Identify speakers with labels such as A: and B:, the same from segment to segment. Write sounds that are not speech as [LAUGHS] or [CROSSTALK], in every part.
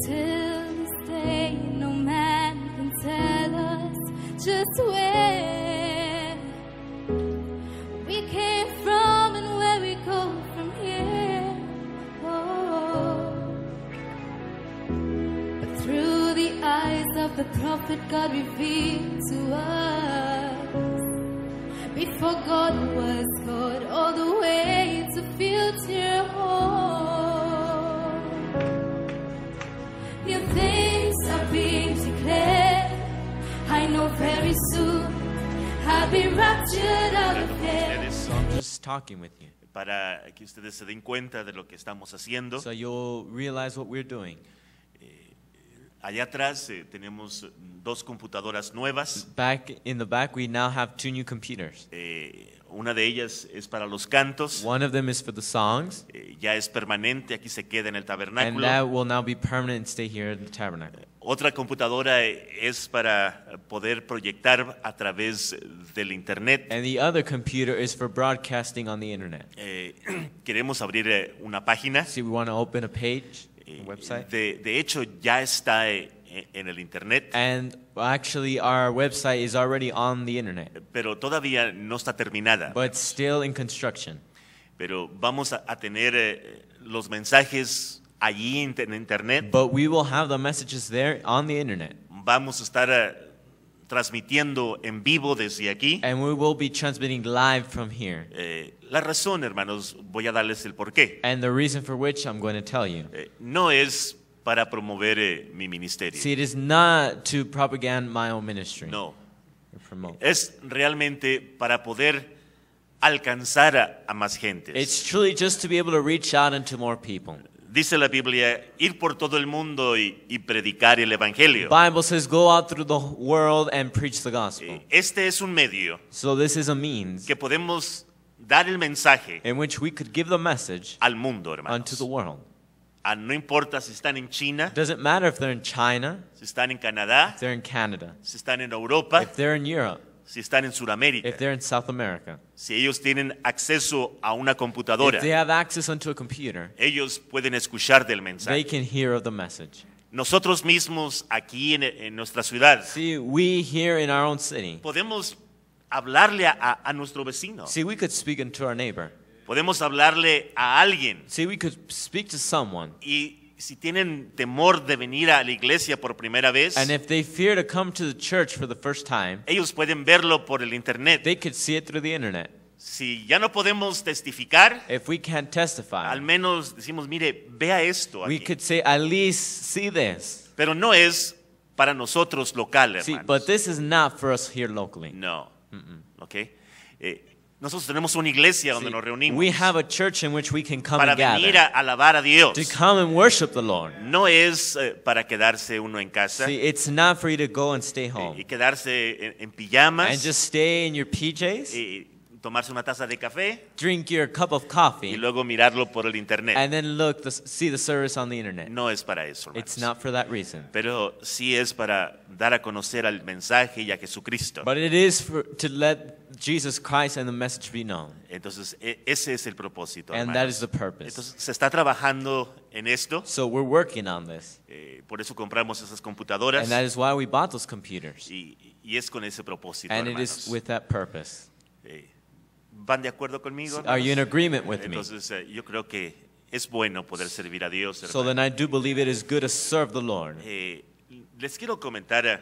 A: till this day no man can tell us just where we came from and where we go from here. Oh. But through the eyes of the prophet God revealed to us, before God was God all the way to future. very soon I'll be raptured out of here. I'm
B: just talking with you. Para que ustedes se den cuenta de lo que estamos haciendo. So you'll realize what we're doing. Eh, allá atrás eh, tenemos dos computadoras nuevas. Back in the back we now have two new computers. Eh, una de ellas es para los cantos. One of them is for the songs. Eh, ya es permanente, aquí se queda en el tabernáculo. And that will now be permanent and stay here in the tabernacle. Otra computadora es para poder proyectar a través del internet. queremos abrir eh, una página. we want to open a page, eh, website. De, de hecho, ya está eh, e-, en el internet. Pero todavía no está terminada. Pero vamos a tener los mensajes allí en internet. But we will have the messages there on the internet. Vamos a estar eh, transmitiendo en vivo desde aquí. And we will be transmitting live from here. Eh, la razón, hermanos, voy a darles el porqué. And the reason for which I'm going to tell you. Eh, no es para promover eh, mi ministerio. See, it is not to propagate my own ministry. No. Es realmente para poder alcanzar a, a más gente. It's truly just to be able to reach out into more people. Dice la Biblia, ir por todo el mundo y, y predicar el evangelio. Bible says go out through the world and preach the gospel. Eh, este es un medio So this is a means que podemos dar el mensaje in which we could give the message al mundo, unto hermanos. the world. A ah, No importa si están en China, Doesn't matter if they're in China, si están en Canadá, if they're in Canada, si están en Europa, if they're in Europe, si están en Sudamérica, si ellos tienen acceso a una computadora, ellos pueden escuchar del mensaje. Nosotros mismos aquí en, nuestra ciudad, podemos hablarle a, a nuestro vecino. we could speak to our neighbor. Podemos hablarle a alguien. Y si tienen temor de venir a la iglesia por primera vez, ellos pueden verlo por el internet. Si ya no podemos testificar, al menos decimos, mire, vea esto aquí. Pero no es para nosotros locales. No. ¿Ok? Eh, nosotros tenemos una iglesia donde nos reunimos. We have a church in which we can come para and venir a alabar a Dios. to come and worship the Lord. No es eh, para quedarse uno en casa See, it's not for you to go and stay home y quedarse en, en pijamas and just stay in your PJs. y, tomarse una taza de café drink your cup of coffee, y luego mirarlo por el internet. and then look, the, see the service on the internet. No es para eso, It's not for that reason. Pero sí es para dar a conocer al mensaje y a Jesucristo. But it is for, to let Jesus Christ and the message be known. Entonces, e- ese es el propósito. And that is the purpose. Entonces, se está trabajando en esto. So we're working on this. eh, por eso compramos esas computadoras. And that is why we bought those computers. Y, y es con ese propósito, And it is with that purpose. Eh, ¿Van de acuerdo conmigo? Are you in agreement with me? Entonces, uh, yo creo que es bueno poder servir a Dios. So then I do believe it is good to serve the Lord. Eh, les quiero comentar eh,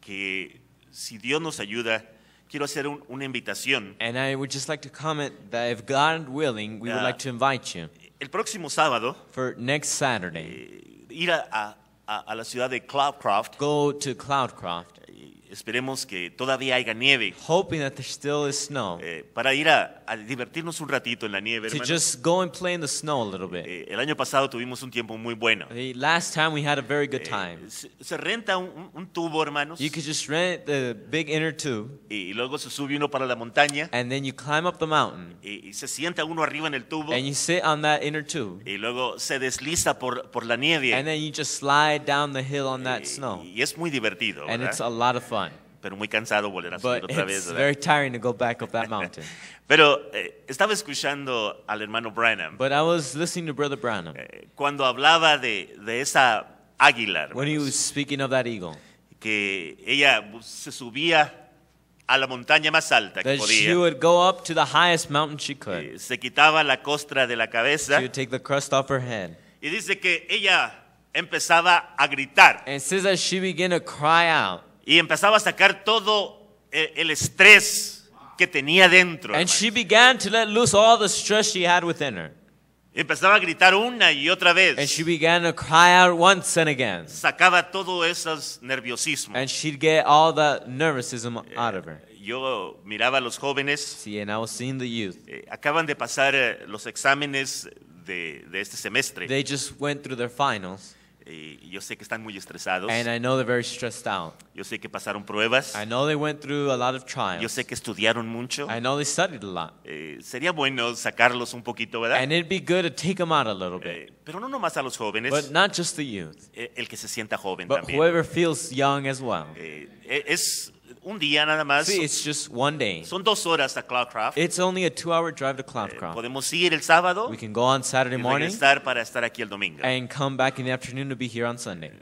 B: que si Dios nos ayuda, quiero hacer un, una invitación. And I would just like to comment that if God willing, we would ah, like to invite you El próximo sábado, for next Saturday. eh, ir a, a- a la ciudad de Cloudcroft. Go to Cloudcroft Esperemos que todavía haya nieve. Hoping that there still is snow. Eh, para ir a, a, divertirnos un ratito en la nieve. To hermanos. just go and play in the snow a little bit. Eh, el año pasado tuvimos un tiempo muy bueno. The eh, last time we had a very good eh, time. Eh, se, se, renta un, un, tubo, hermanos. You could just rent the big inner tube. Y, luego se sube uno para la montaña. And then you climb up the mountain. Y, y se sienta uno arriba en el tubo. And you sit on that inner tube. Y luego se desliza por, por la nieve. And then you just slide down the hill on eh, that snow. Y, y es muy divertido. And ¿verdad? it's a lot of fun pero muy cansado volver a subir otra vez. [LAUGHS] Pero eh, estaba escuchando al hermano Branham eh, cuando hablaba de, de esa águila when he was speaking of que ella se subía a la montaña más alta que would go up to eh, se quitaba la costra de la cabeza take the crust off y dice que ella empezaba a gritar. And she began to y empezaba a sacar todo eh, el estrés que tenía dentro. And she began to let loose all the stress she had within her. Empezaba a gritar una y otra vez. And she began to cry out once and again. Sacaba todo esos nerviosismos. And she'd get all the nervousism eh, out of her. Yo miraba a los jóvenes. See, and I was seeing the youth. Eh, acaban de pasar los exámenes de, de este semestre. They just went through their finals. Eh, yo sé que están muy estresados. And I know they're very stressed out. Yo sé que pasaron pruebas. I know they went through a lot of trials. Yo sé que estudiaron mucho. I know they studied a lot. Eh, sería bueno sacarlos un poquito, ¿verdad? And it'd be good to take them out a little bit. Eh, pero no nomás a los jóvenes. But not just the youth. Eh, el que se sienta joven But también. whoever feels young as well. Eh, e, es un día nada más. it's just one day. Son dos horas a It's only a two-hour drive to Cloudcroft. Eh, podemos ir el sábado. We can go on Saturday morning. para estar aquí el domingo. And come back in the afternoon to be here on Sunday.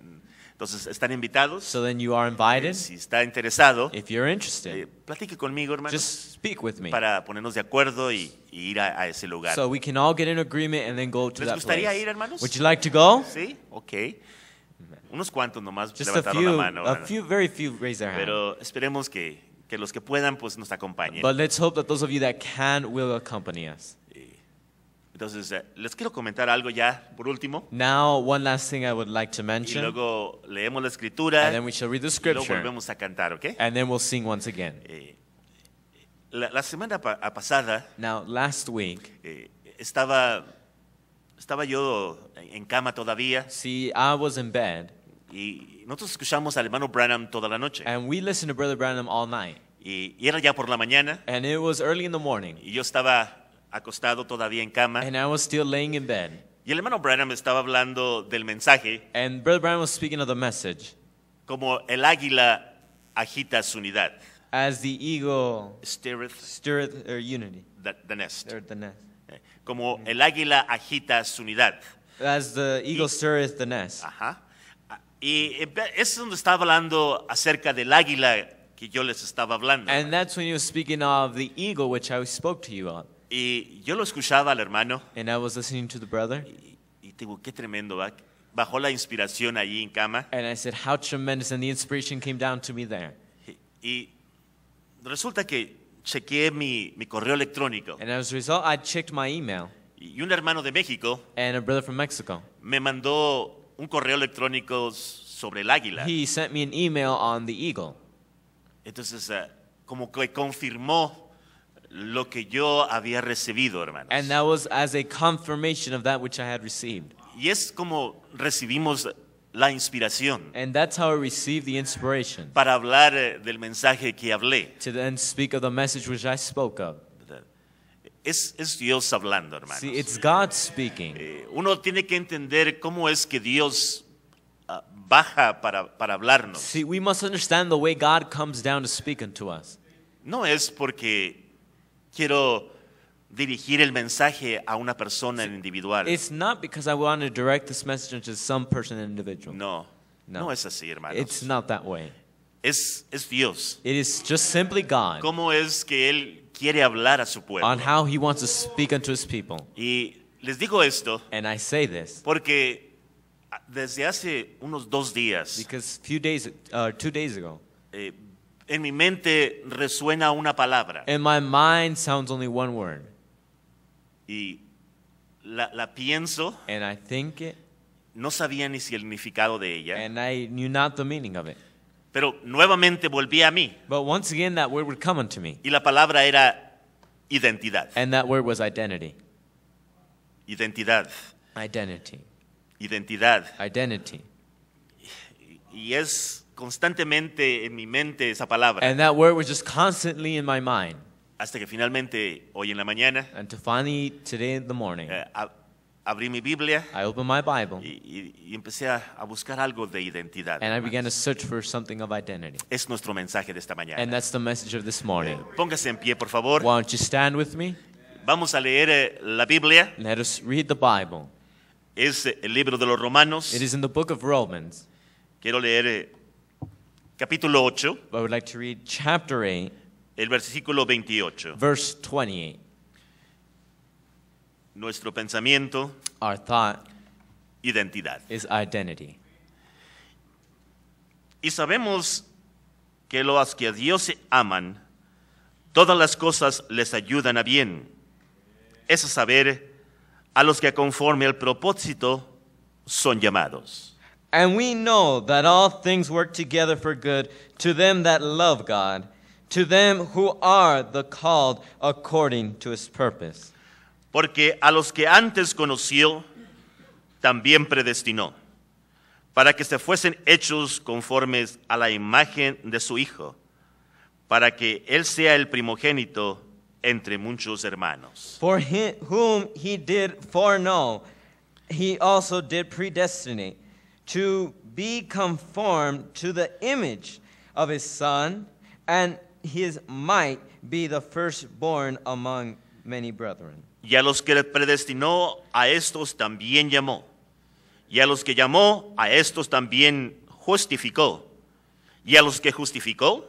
B: Entonces están invitados. So then you are invited. Eh, si está interesado, if you're interested, eh, platique conmigo, hermano. Just speak with me. Para ponernos de acuerdo y, y ir a, a, ese lugar. So we can all get in agreement and then go to ¿Les that gustaría place. ir, hermanos? Would you like to go? Sí, okay. Unos cuantos nomás Just levantaron few, la mano. A few, very few raised their hand. Pero esperemos que, que los que puedan pues nos acompañen. But let's hope that those of you that can will accompany us. Entonces, eh, les quiero comentar algo ya por último. Now, one last thing I would like to mention. Y luego leemos la escritura. And then we shall read the scripture. Y luego volvemos a cantar, ¿ok? And then we'll sing once again. Eh, la, la, semana pa pasada. Now, last week. Eh, estaba estaba yo en cama todavía. See, I was in bed. Y nosotros escuchamos al hermano Branham toda la noche. And we listened to Brother Branham all night. Y, y era ya por la mañana. And it was early in the morning. Y yo estaba acostado todavía en cama. And I was still laying in bed. Y el hermano Branham estaba hablando del mensaje. And Brother Branham was speaking of the message. Como el águila agita su unidad. As the eagle stirreth, stirreth or unity. The, the nest. Or the nest como mm. el águila agita su unidad. As the eagle stirreth the nest. Ajá. Y es donde estaba hablando acerca del águila que yo les estaba hablando. And that's when you were speaking of the eagle which I spoke to you on. Y yo lo escuchaba al hermano. And I was listening to the brother. Y, y digo, qué tremendo, Bajó la inspiración allí en cama. And I said, how tremendous, and the inspiration came down to me there. Y, y resulta que chequeé mi, mi correo electrónico. And as a result, I checked my email. Y un hermano de México And a brother from Mexico. me mandó un correo electrónico sobre el águila. He sent me an email on the eagle. Entonces, uh, como que confirmó lo que yo había recibido, hermanos. And that was as a confirmation of that which I had received. Y es como recibimos la inspiración. And that's how I received the inspiration. Para hablar eh, del mensaje que hablé. To then speak of the message which I spoke of. Es, es Dios hablando, hermanos. See, it's God speaking. Eh, uno tiene que entender cómo es que Dios ah, baja para, para hablarnos. See, we must understand the way God comes down to speak unto us. No es porque quiero dirigir el mensaje a una persona en individual. It's not because I want to direct this message to some person in individual. No, no, no es así, hermanos. It's not that way. Es, es Dios. It is just simply God. ¿Cómo es que Él quiere hablar a su pueblo? On how He wants to speak unto His people. Y les digo esto And I say this porque desde hace unos dos días because few days, uh, two days ago, eh, en mi mente resuena una palabra. In my mind sounds only one word. Y la, la pienso. And I think it. No sabía ni significado de ella. And I knew not the meaning of it. Pero nuevamente volví a mí. But once again that word would come unto me. Y la palabra era identidad. And that word was identity. Identidad. Identity. Identidad. Identity. Y es constantemente en mi mente esa palabra. And that word was just constantly in my mind. hasta que finalmente hoy en la mañana until finally today in the morning eh, ab- abrí mi Biblia I opened my Bible y, y- y empecé a, a buscar algo de identidad. and I began to search for something of identity. Es nuestro mensaje de esta And mañana. that's the message of this morning. Eh, póngase en pie, por favor. Why don't you stand with me? Vamos a leer eh, la Biblia. Let us read the Bible. Es eh, el libro de los Romanos. It is in the book of Romans. Quiero leer eh, capítulo 8, I would like to read chapter 8, el versículo 28. Verse 28. Nuestro pensamiento. Our thought. Identidad. Is identity. Y sabemos que los que a Dios aman, todas las cosas les ayudan a bien. Es saber a los que conforme al propósito son llamados. And we know that all things work together for good to them that love God to them who are the called according to his purpose. Porque a los que antes conoció, también predestinó, para que se fuesen hechos conformes a la imagen de su Hijo, para que Él sea el primogénito entre muchos hermanos. For him, whom he did foreknow, he also did predestinate to be conformed to the image of his Son, and his might be the firstborn among many brethren. Y a los que le predestinó, a estos también llamó. Y a los que llamó, a estos también justificó. Y a los que justificó,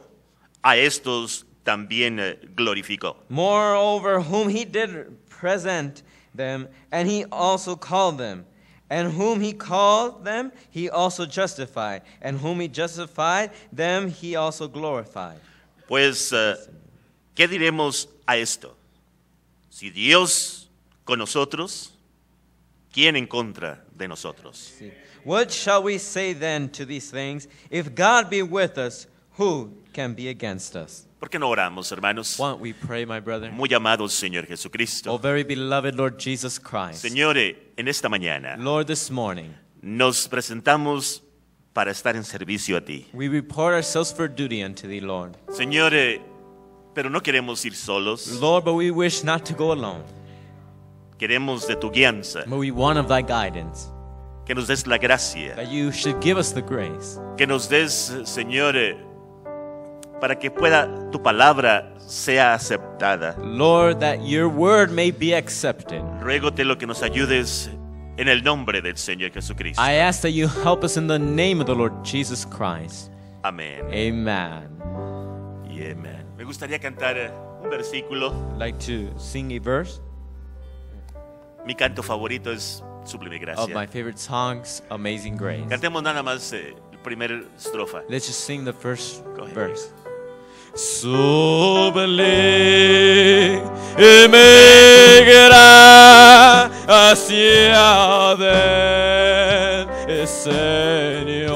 B: a estos también eh, glorificó. Moreover, whom he did present them, and he also called them. And whom he called them, he also justified. And whom he justified them, he also glorified. Pues, eh, ¿qué diremos a esto? Si Dios con nosotros, ¿quién en contra de nosotros? shall we say then to these things? If God be with us, can be against us? ¿Por qué no oramos, hermanos? Muy amado Señor Jesucristo. Oh, Señores, en esta mañana nos presentamos para estar en servicio a ti. We report ourselves for duty unto thee, Lord. Señor, eh, pero no queremos ir solos. Lord, but we wish not to go alone. Queremos de tu guianza. But we want of thy guidance. Que nos des la gracia. That you should give us the grace. Que nos des, Señor, eh, para que pueda tu palabra sea aceptada. Lord, that your word may be accepted. Te lo que nos ayudes En el nombre del Señor Jesucristo. I ask that you help us in the name of the Lord Jesus Christ. Amén. Amen. Y amen. Me gustaría cantar eh, un versículo. I'd like to sing a verse. Mi canto favorito es Sublime Gracia. Of my favorite songs, Amazing Grace. Cantemos nada más eh, estrofa. Let's just sing the first verse.
A: Sublime emigra hacia del Señor.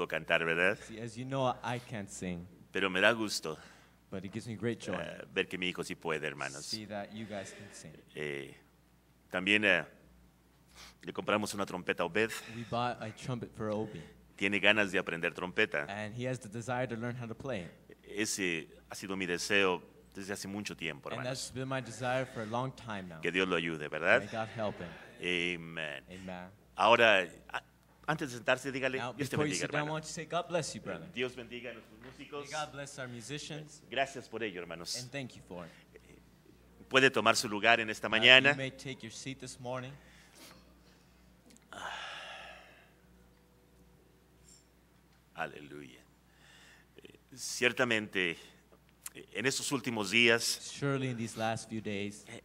B: puedo cantar, ¿verdad? See, as you know, I can't sing, Pero me da gusto but it gives me great joy eh, ver que mi hijo sí puede, hermanos. see that you guys can sing. Eh, también eh, le compramos una trompeta a Obed. We bought a trumpet for Obi, Tiene ganas de aprender trompeta. and he has the desire to learn how to play Ese ha sido mi deseo desde hace mucho tiempo, And hermanos. that's been my desire for a long time now. Que Dios lo ayude, ¿verdad? May God help him. Amen. Amen. Ahora, antes de sentarse, dígale, Now, Dios te bendiga, hermano. Dios bendiga a nuestros músicos. Gracias por ello, hermanos. Puede tomar su lugar en esta uh, mañana. Ah. Aleluya. Eh, ciertamente en estos últimos días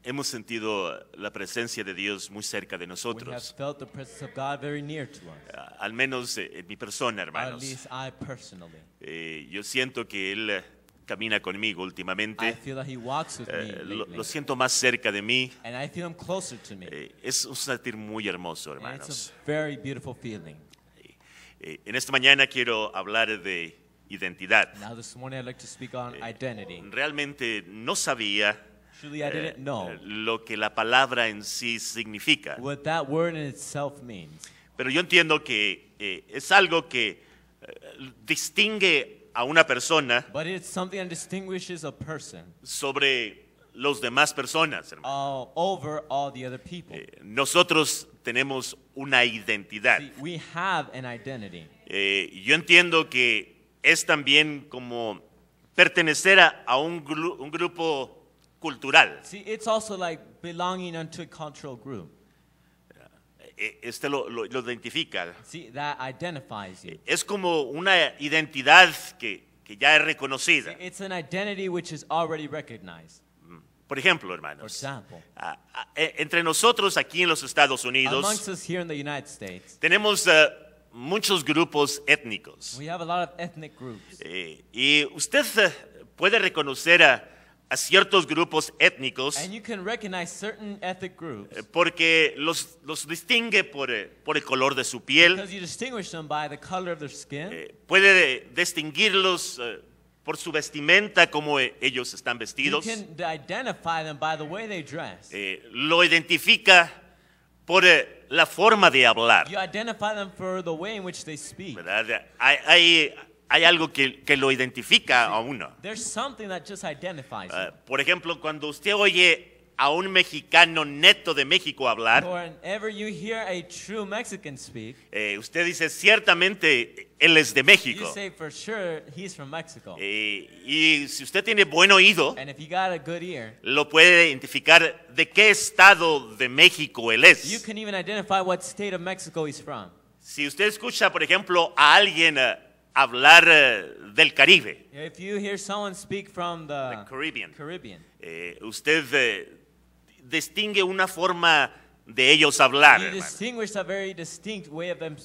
B: hemos sentido la presencia de Dios muy cerca de nosotros, al menos eh, en mi persona, hermanos. Eh, yo siento que Él eh, camina conmigo últimamente, lo, siento más cerca de mí. es un sentir muy hermoso, hermanos. hermanos. en esta mañana quiero hablar de identidad. Realmente no sabía eh, lo que la palabra en sí significa. Pero yo entiendo que eh, es algo que eh, distingue a una persona sobre los demás personas. Uh, nosotros tenemos una identidad. yo entiendo que es también como pertenecer a, un, grupo cultural. belonging cultural e, Este lo, identifica. Es como una identidad que, ya es reconocida. Mm. Por ejemplo, hermanos, e, entre nosotros aquí en los Estados Unidos, tenemos eh, muchos grupos étnicos. Eh, y usted eh, puede reconocer a, ciertos grupos étnicos eh, porque los, los distingue por, por el color de su piel, puede distinguirlos por su vestimenta, como ellos están vestidos, lo identifica por eh, la forma de hablar. Hay, algo que, lo identifica a uno. Eh, por ejemplo, cuando usted oye a un mexicano neto de México hablar, eh, usted dice, ciertamente él es de México. You say for sure he's from Mexico. Y, eh, y si usted tiene buen oído, And if you got a good ear, lo puede identificar de qué estado de México él es. you can even identify what state of Mexico he's from. Si usted escucha, por ejemplo, a alguien eh, hablar eh, del Caribe, If you hear someone speak from the The Caribbean. Caribbean, eh, usted eh, distingue una forma de ellos hablar. A very way of them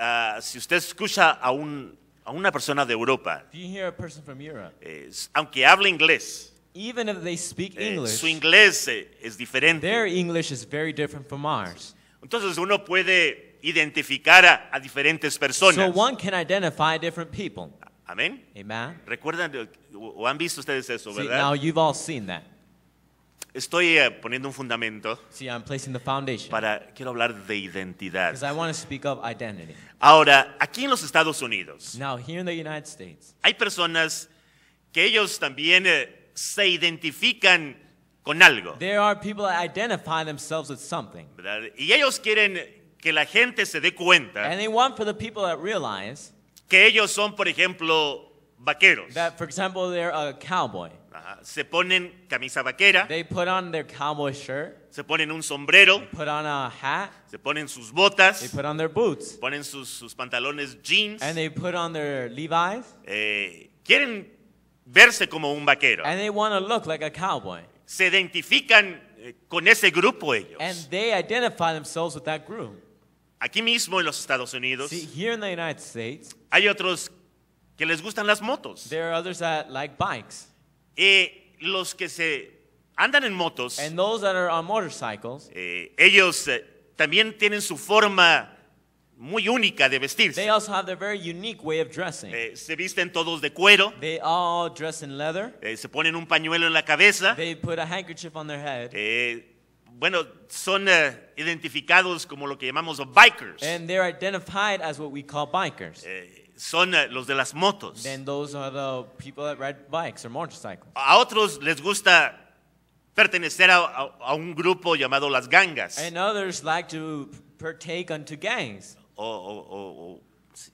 B: uh, si usted escucha a, un, a una persona de Europa, person Europe, eh, aunque hable inglés, Even if they speak eh, English, eh, su inglés eh, es diferente. Their English is very different from ours. Entonces uno puede identificar a, a diferentes personas. So one can identify different people. Amén. Amen. Recuerdan o han visto ustedes eso, ¿verdad? See, now you've all seen that. Estoy eh, poniendo un fundamento See, I'm placing the foundation para, quiero hablar de identidad. because I want to speak of identity. Ahora, aquí en los Estados Unidos Now, here in the United States, hay personas que ellos también eh, se identifican con algo, there are people that identify themselves with something. ¿verdad? Y ellos quieren que la gente se dé cuenta And they want for the people that realize que ellos son, por ejemplo, vaqueros. that, for example, they're a cowboy. Se ponen camisa vaquera. They put on their cowboy shirt. Se ponen un sombrero. They put on a hat. Se ponen sus botas. They put on their boots. Ponen sus, sus pantalones jeans. And they put on their Levi's. Eh, quieren verse como un vaquero. And they want to look like a cowboy. Se identifican eh, con ese grupo ellos. And they identify themselves with that group. Aquí mismo en los Estados Unidos. See, here in the United States, hay otros que les gustan las motos. There are others that like bikes. Y los que se andan en motos, eh, ellos eh, también tienen su forma muy única de vestirse. Eh, se visten todos de cuero, se ponen un pañuelo en la cabeza. bueno, son identificados como lo que llamamos bikers son eh, los de las motos. then those are the people that ride bikes or motorcycles. A otros les gusta pertenecer a, a- a un grupo llamado las gangas And others like to partake unto gangs o, o- o- o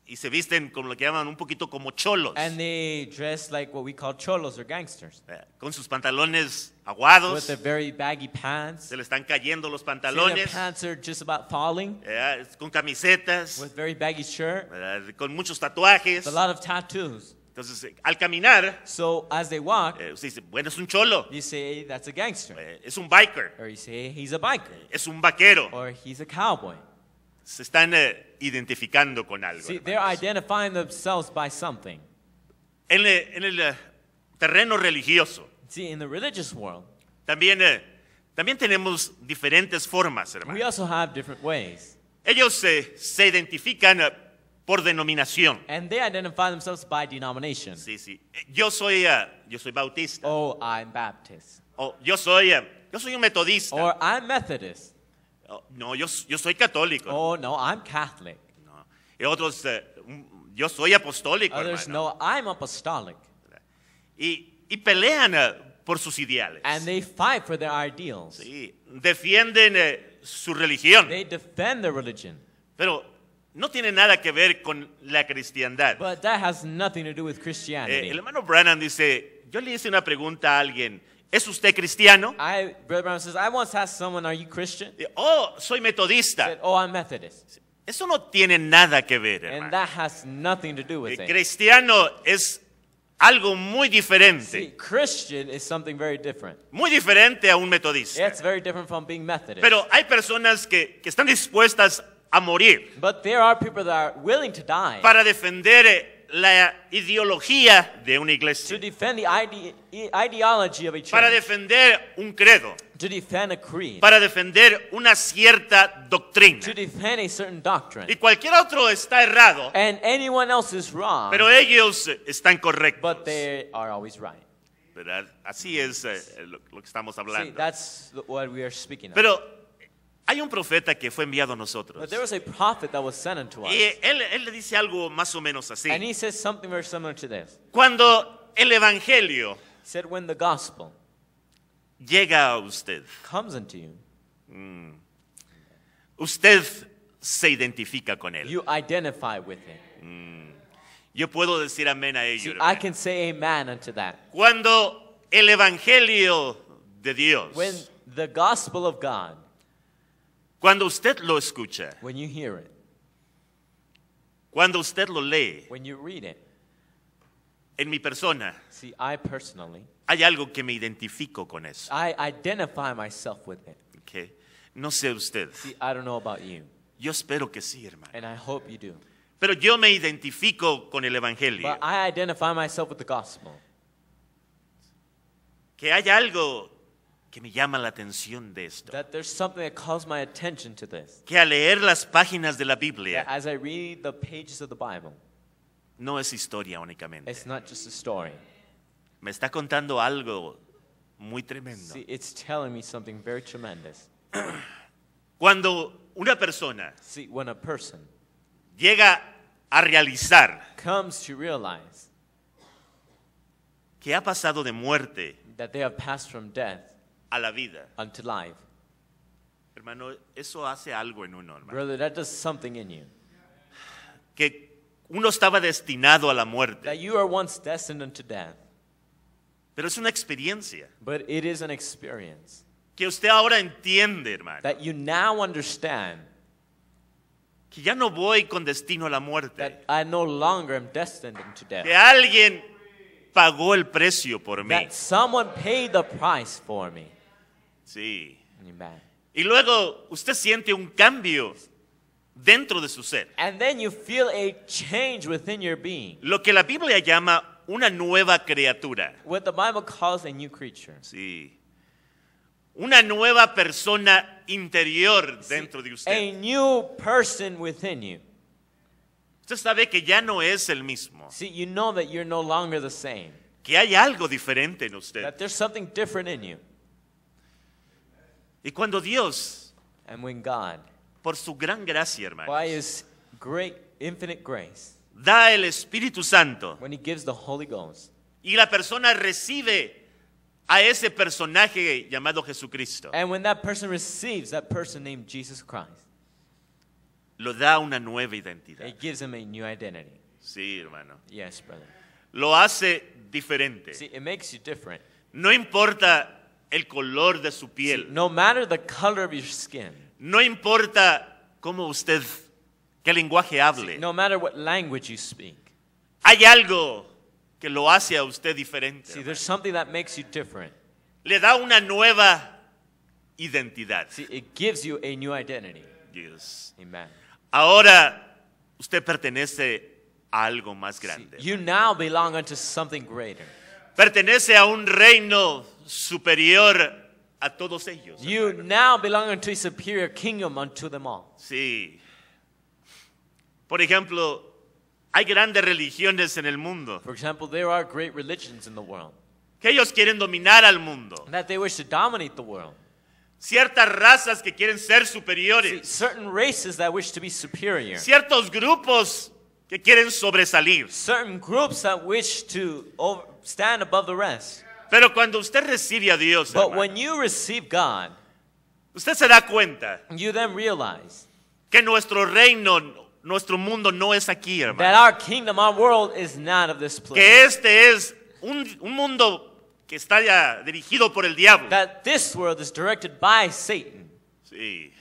B: y se visten como lo que llaman un poquito como cholos. And they dress like what we call cholos or gangsters. Eh, con sus pantalones With aguados, their very baggy pants. se le están cayendo los See, their pantalones, pants are just about falling. eh, con camisetas, With very baggy shirt. eh, con muchos tatuajes. a lot of tattoos. Entonces, eh, al caminar, So as they walk, eh, usted dice, bueno, es un cholo, you say that's a gangster. eh, es un biker, or you say he's a biker, eh, es un vaquero, or he's a cowboy se están eh, identificando con algo. See, they're identifying themselves by something. En, en el eh, terreno religioso See, in the religious world, también, eh, también tenemos diferentes formas, we also have different ways, Ellos eh, se identifican eh, por denominación. and they identify themselves by denomination. Sí, sí. Eh, yo soy, yo soy bautista. Oh, I'm Baptist, O yo soy, yo soy un metodista. or I'm Methodist, Oh, no, yo, yo soy católico. Oh, no, I'm Catholic. No. Y otros, eh, yo soy apostólico. Others, hermano. no, I'm apostolic. Y, y pelean eh, por sus ideales. And they fight for their ideals. Sí, defienden eh, su religión. They defend their religion. Pero no tiene nada que ver con la cristiandad. But that has nothing to do with Christianity. el hermano Branham dice, yo le hice una pregunta a alguien ¿Es usted cristiano? Oh, soy metodista. Oh, Eso no tiene nada que ver, And Cristiano es algo muy diferente. Muy diferente a un metodista. Pero hay personas que, están dispuestas a morir. But there are people Para defender eh, la ideología de una iglesia. Para defender un credo. Para defender una cierta doctrina. Y cualquier otro está errado. Pero ellos están correctos. Así es eh, lo, que estamos hablando. Pero hay un profeta que fue enviado a nosotros. But there was a prophet that was sent unto us. Y él, él le dice algo más o menos así. And he says something very similar to this. Cuando el evangelio said when the gospel llega a usted, comes unto you, mm, usted se identifica con él. you identify with it. Mm, Yo puedo decir amén a ello. See, I can say amen unto that. Cuando el evangelio de Dios When the gospel of God cuando usted lo escucha, when you hear it, cuando usted lo lee, when you read it, en mi persona, see, I personally, hay algo que me identifico con eso. I identify myself with it. Okay. No sé usted. See, I don't know about you. Yo espero que sí, hermano. And I hope you do. Pero yo me identifico con el evangelio. But I identify myself with the gospel. Que hay algo que me llama la atención de esto. Que al leer las páginas de la Biblia, no es historia únicamente. Me está contando algo muy tremendo. it's telling me something very tremendous. [CLEARS THROAT] Cuando una persona llega a realizar que ha pasado de muerte a la vida. life. Hermano, eso hace algo en uno, hermano. Brother, that does something in you. Que uno estaba destinado a la muerte, That you are once destined unto death, pero es una experiencia but it is an experience que usted ahora entiende, hermano. that you now understand Que ya no voy con destino a la muerte. that I no longer am destined unto Que alguien pagó el precio por mí. That someone paid the price for me. Sí. Y luego usted siente un cambio dentro de su ser. And then you feel a change within your being. Lo que la Biblia llama una nueva criatura. What the Bible calls a new creature. Sí. Una nueva persona interior dentro de usted. A new person within you. Usted sabe que ya no es el mismo. See, you know that you're no longer the same. Que hay algo diferente en usted. That there's something different in you. Y cuando Dios, and when God, por su gran gracia, hermanos, by His great infinite grace, da el Espíritu Santo, when He gives the Holy Ghost, y la persona recibe a ese personaje llamado Jesucristo, and when that person receives that person named Jesus Christ, lo da una nueva identidad. It gives him a new identity. Sí, hermano. Yes, brother. Lo hace diferente. See, it makes you different. No importa el color de su piel. See, no matter the color of your skin. No importa cómo usted qué lenguaje hable. See, no matter what language you speak. Hay algo que lo hace a usted diferente. See, there's something that makes you different. Le da una nueva identidad. See, it gives you a new identity. Yes. Amen. Ahora usted pertenece a algo más grande. you now belong unto something greater. Pertenece a un reino superior a todos ellos. You hermano. now belong unto a superior kingdom unto them all. Sí. Por ejemplo, hay grandes religiones en el mundo. For example, there are great religions in the world. Que ellos quieren dominar al mundo. That they wish to dominate the world. Ciertas razas que quieren ser superiores. See, certain races that wish to be superior. Ciertos grupos que quieren sobresalir. Certain groups that wish to stand above the rest. Pero cuando usted recibe a Dios, usted se da cuenta que nuestro reino, nuestro mundo no es aquí, hermano. Que este es un, mundo que está ya dirigido por el diablo. world directed Satan. Sí.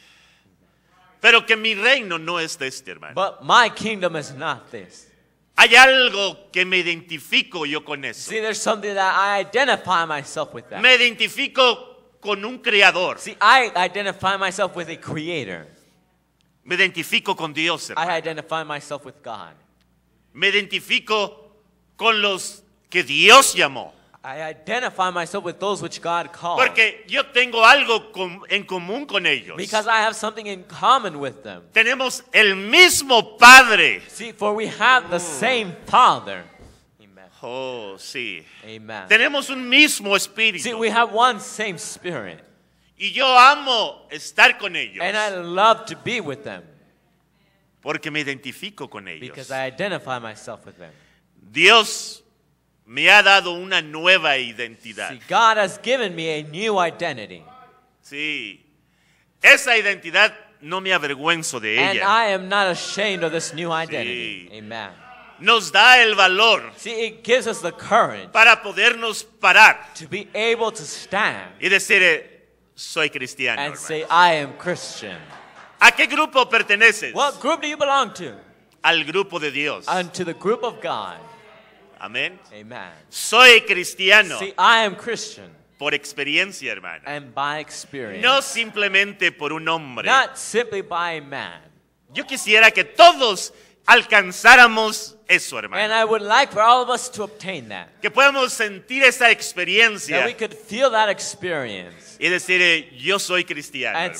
B: Pero que mi reino no es este, hermano. my hay algo que me identifico yo con eso. Me identifico con un creador. Me identifico con Dios. Me identifico con los que Dios llamó. I identify myself with those which God calls. Porque yo tengo algo com en común con ellos. Because I have something in common with them. Tenemos el mismo padre. See, for we have the same father. Amen. Oh, sí. Amen. Tenemos un mismo espíritu. See, we have one same spirit. Y yo amo estar con ellos. And I love to be with them. Porque me identifico con ellos. Because I identify myself with them. Dios me ha dado una nueva identidad. See, God has given me a new identity. Sí. Esa identidad no me avergüenzo de ella. And I am not ashamed of this new identity. Sí. Amen. Nos da el valor See, it gives us the courage para podernos parar to be able to stand y decir, eh, soy cristiano. And hermanos. say, I am Christian. ¿A qué grupo perteneces? What group do you belong to? Al grupo de Dios. And to the group of God. Amén. Soy cristiano. I am Christian. Por experiencia, hermano. No simplemente por un hombre. Not simply by Yo quisiera que todos alcanzáramos eso, hermano. Que podamos sentir esa experiencia. Y decir, eh, yo soy cristiano,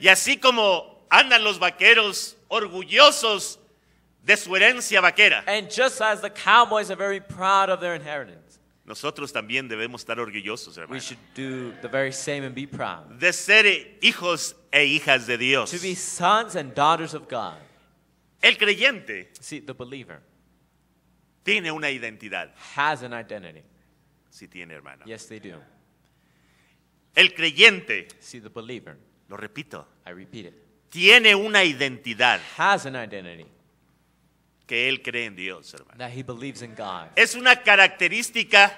B: Y así como andan los vaqueros orgullosos de su herencia vaquera. And just as the cowboys are very proud of their inheritance, Nosotros también debemos estar orgullosos, hermano. we should do the very same and be proud. de ser hijos e hijas de Dios. To be sons and daughters of God. El creyente See, the believer tiene una identidad, has an identity. Sí tiene, hermano. Yes, they do. El creyente, See, the believer, lo repito, I repeat it, tiene una identidad. has an identity que él cree en Dios, hermano. That he believes in God. Es una característica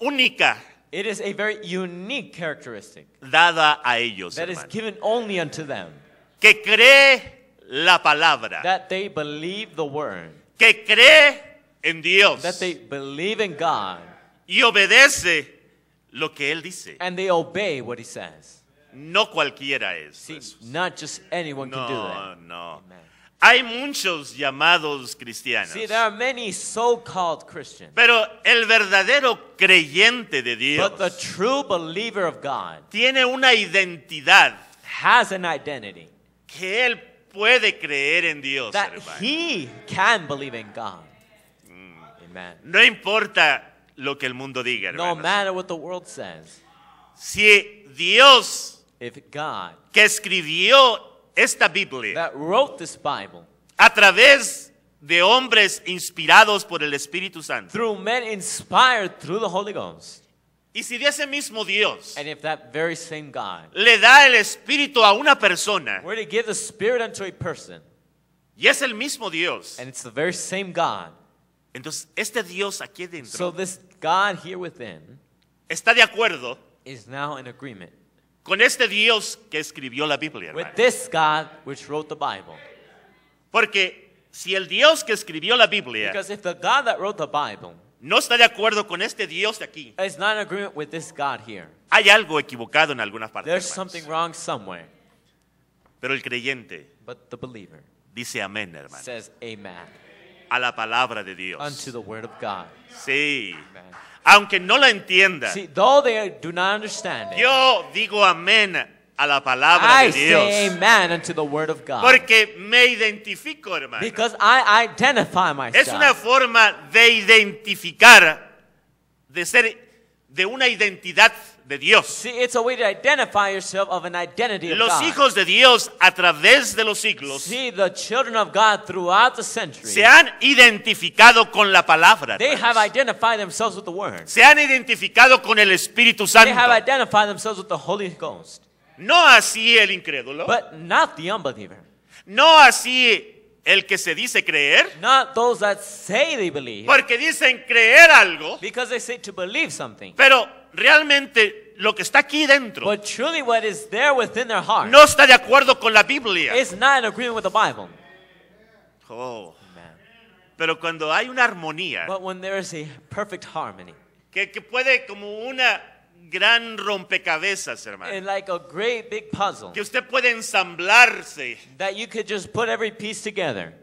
B: única It is a very unique characteristic dada a ellos, that is given only unto them. que cree la palabra, That they believe the word, que cree en Dios that they believe in God, y obedece lo que él dice. and they obey what he says. No cualquiera es. not just anyone can do that. No, no. Hay muchos llamados cristianos. See, there are many so-called Christians. Pero el verdadero creyente de Dios But the true believer of God tiene una identidad has an identity. que él puede creer en Dios. That hermano. he can believe in God. Mm. Amen. No importa lo que el mundo diga, hermano. No matter what the world says. Si Dios If God, que escribió esta Biblia that wrote this Bible a través de hombres inspirados por el Espíritu Santo. through men inspired through the Holy Ghost. Y si de ese mismo Dios And if that very same God le da el Espíritu a una persona, to give the Spirit unto a person, y es el mismo Dios, and it's the very same God, entonces este Dios aquí dentro, so this God here within está de acuerdo is now in agreement con este Dios que escribió la Biblia. With this God which wrote the Bible. Porque si el Dios que escribió la Biblia if the God that wrote the Bible no está de acuerdo con este Dios de aquí, is not in agreement with this God here, hay algo equivocado en algunas partes. there's something wrong somewhere. Pero el creyente But the believer dice amén, hermano, says amen a la palabra de Dios. unto the word of God. Sí. Amen aunque no la entienda. yo digo amén a la palabra de Dios. Porque me identifico, hermano. Es una forma de identificar, de ser de una identidad de Dios. See, it's a way to identify yourself of an identity of Los hijos de Dios a través de los siglos See, the children of God throughout the century, se han identificado con la palabra. They have identified themselves with the word. Se han identificado con el Espíritu Santo. They have identified themselves with the Holy Ghost. No así el incrédulo. But not the unbeliever. No así el que se dice creer. Not those that say they believe. Porque dicen creer algo. Because they say to believe something. Pero realmente lo que está aquí dentro But truly what is there within their heart no está de acuerdo con la Biblia. Is not in agreement with the Bible. Oh. Man. Pero cuando hay una armonía But when there is a perfect harmony, que, que puede como una gran rompecabezas, hermano. And like a great big puzzle. Que usted puede ensamblarse. That you could just put every piece together.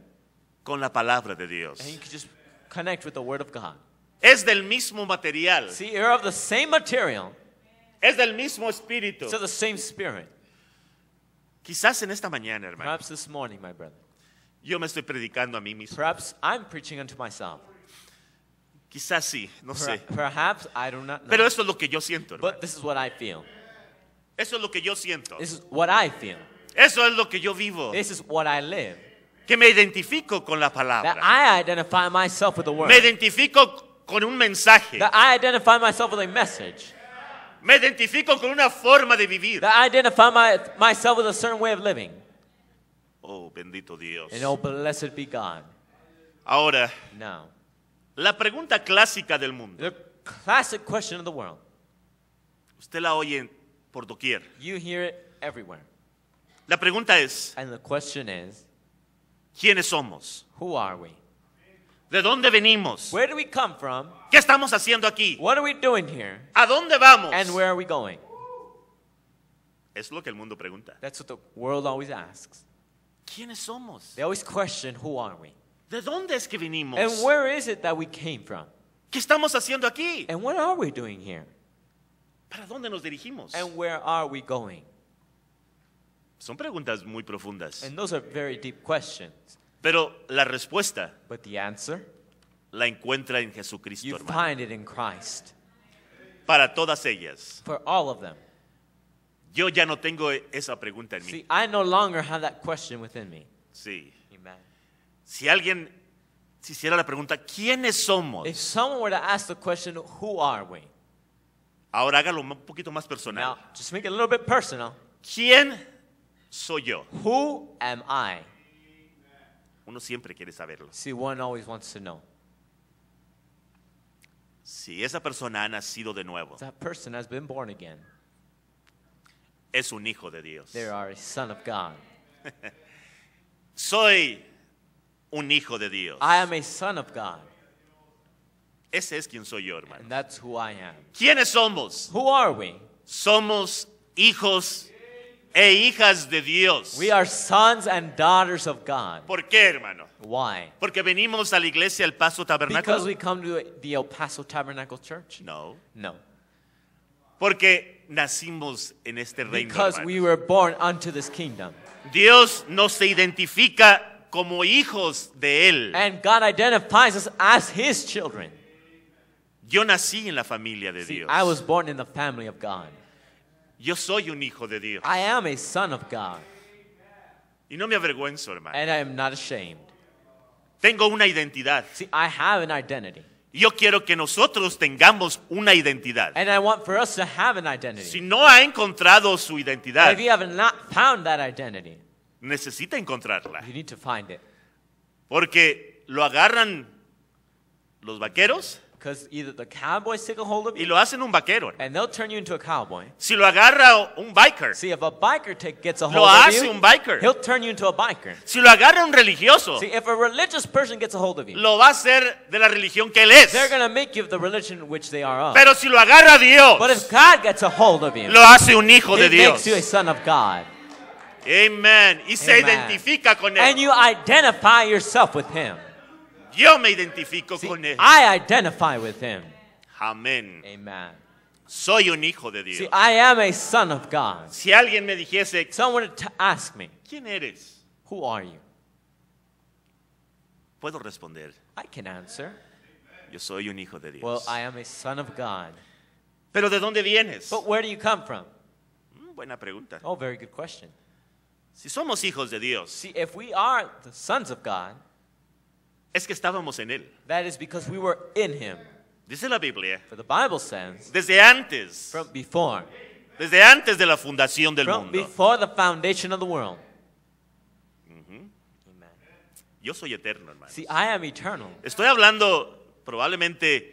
B: Con la palabra de Dios. And you could just connect with the word of God. Es del mismo material. See, you're of the same material. Es del mismo espíritu. So the same spirit. Quizás en esta mañana, hermano. Perhaps this morning, my brother. Yo me estoy predicando a mí mismo. Perhaps I'm preaching unto myself. Quizás sí, no sé. Perhaps, I do not know. Pero eso es lo que yo siento. hermano. But this is what I feel. Eso es lo que yo siento. This is what I feel. Eso es lo que yo vivo. This is what I live. Que me identifico con la palabra. That I identify myself with the word. Me identifico con un mensaje. That I identify myself with a message. Me identifico con una forma de vivir. That I identify my, myself with a certain way of living. Oh, bendito Dios. And oh, blessed be God. Ahora, Now, la pregunta clásica del mundo. The classic question of the world. Usted la oye por doquier. You hear it everywhere. La pregunta es, And the question is, ¿quiénes somos? Who are we? ¿De dónde venimos? Where do we come from? ¿Qué estamos haciendo aquí? What are we doing here? ¿A dónde vamos? And where are we going? Es lo que el mundo pregunta. That's what the world always asks. ¿Quiénes somos? They always question who are we? ¿De dónde es que venimos? And where is it that we came from? ¿Qué estamos haciendo aquí? And what are we doing here? ¿Para dónde nos dirigimos? And where are we going? Son preguntas muy profundas. And those are very deep questions. Pero la respuesta But the answer, la encuentra en Jesucristo, you hermano. find it in Christ. Para todas ellas. For all of them. Yo ya no tengo e-, esa pregunta en mí. See, I no longer have that question within me. Sí. Si alguien se hiciera la pregunta, ¿quiénes somos? If someone were to ask the question, who are we? Ahora hágalo un poquito más personal. Now, just make it a little bit personal. ¿Quién soy yo? Who am I? Uno siempre quiere saberlo. See, one always wants to know. Si esa persona ha nacido de nuevo, That person has been born again. es un hijo de Dios. They are a son of God. [LAUGHS] Soy un hijo de Dios. I am a son of God. Ese es quien soy yo, hermano. And that's who I am. ¿Quiénes somos? Who are we? Somos hijos e hijas de Dios. We are sons and daughters of God. ¿Por qué, hermano? Why? Porque venimos a la iglesia El Paso Tabernáculo. Because we come to the El Paso Tabernacle Church? No. No. Porque nacimos en este reino. Because hermanos. we were born unto this kingdom. Dios no se identifica como hijos de él. And God identifies us as his children. Yo nací en la familia de See, Dios. I was born in the family of God. Yo soy un hijo de Dios. I am a son of God. Y no me avergüenzo, hermano. And I am not ashamed. Tengo una identidad. See, I have an identity. Yo quiero que nosotros tengamos una identidad. And I want for us to have an identity. Si no ha encontrado su identidad, If you have not found that identity, necesita encontrarla. You need to find it. Porque lo agarran los vaqueros. either the cowboys take a hold of you, y lo hacen un vaquero. And they'll turn you into a cowboy. Si lo agarra un biker. See, if a biker take, gets a hold of you, lo hace un biker. He'll turn you into a biker. Si lo agarra un religioso. See, if a religious person gets a hold of you, lo va a hacer de la religión que él es. They're going to make you the religion which they are of. Pero si lo agarra Dios. But if God gets a hold of you, lo hace un hijo de Dios. He makes you a son of God. Amen. Y Amen. se identifica con él. And you identify yourself with him. Yo me identifico See, con él. I identify with him. Amén. Amen. Soy un hijo de Dios. See, I am a son of God. Si alguien me dijese, someone to ask me, ¿quién eres? Who are you? Puedo responder. I can answer. Yo soy un hijo de Dios. Well, I am a son of God. Pero de dónde vienes? But where do you come from? Mm, buena pregunta. Oh, very good question. Si somos hijos de Dios, See, if we are the sons of God, es que estábamos en Él. that is because we were in Him. Dice la Biblia. For the Bible says, Desde antes, from before, desde antes de la fundación del from mundo. before the foundation of the world. Amen. Yo soy eterno, hermano. See, I am eternal. Estoy hablando probablemente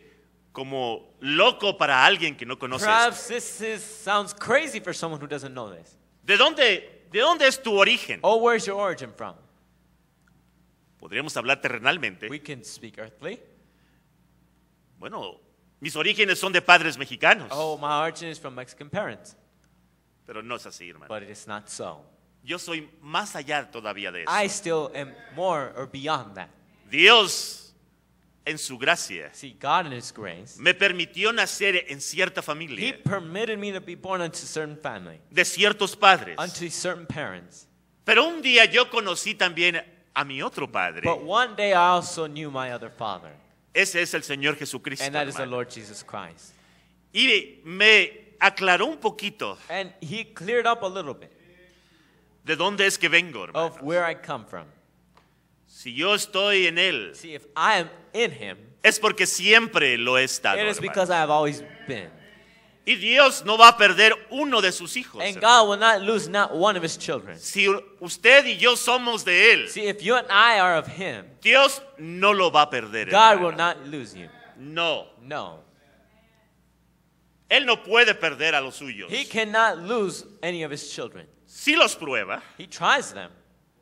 B: como loco para alguien que no conoce esto. this is, sounds crazy for someone who doesn't know this. ¿De dónde ¿De dónde es tu origen? Oh, where's your origin from? Podríamos hablar terrenalmente. We can speak earthly. Bueno, mis orígenes son de padres mexicanos. Oh, my origin is from Mexican parents. Pero no es así, hermano. But it is not so. Yo soy más allá todavía de eso. I still am more or beyond that. Dios en su gracia See, God in His grace, me permitió nacer en cierta familia. He permitted me to be born into certain family, de ciertos padres. unto certain parents. Pero un día yo conocí también a mi otro padre. But one day I also knew my other father, Ese es el Señor Jesucristo. and that is the Lord Jesus Christ. Y me aclaró un poquito And he cleared up a little bit de dónde es que vengo, of where I come from. Si yo estoy en él, es porque siempre lo he estado. Y Dios no va a perder uno de sus hijos. Si usted y yo somos de él, Dios no lo va a perder. No. No. Él no puede perder a los suyos. Si los prueba, tries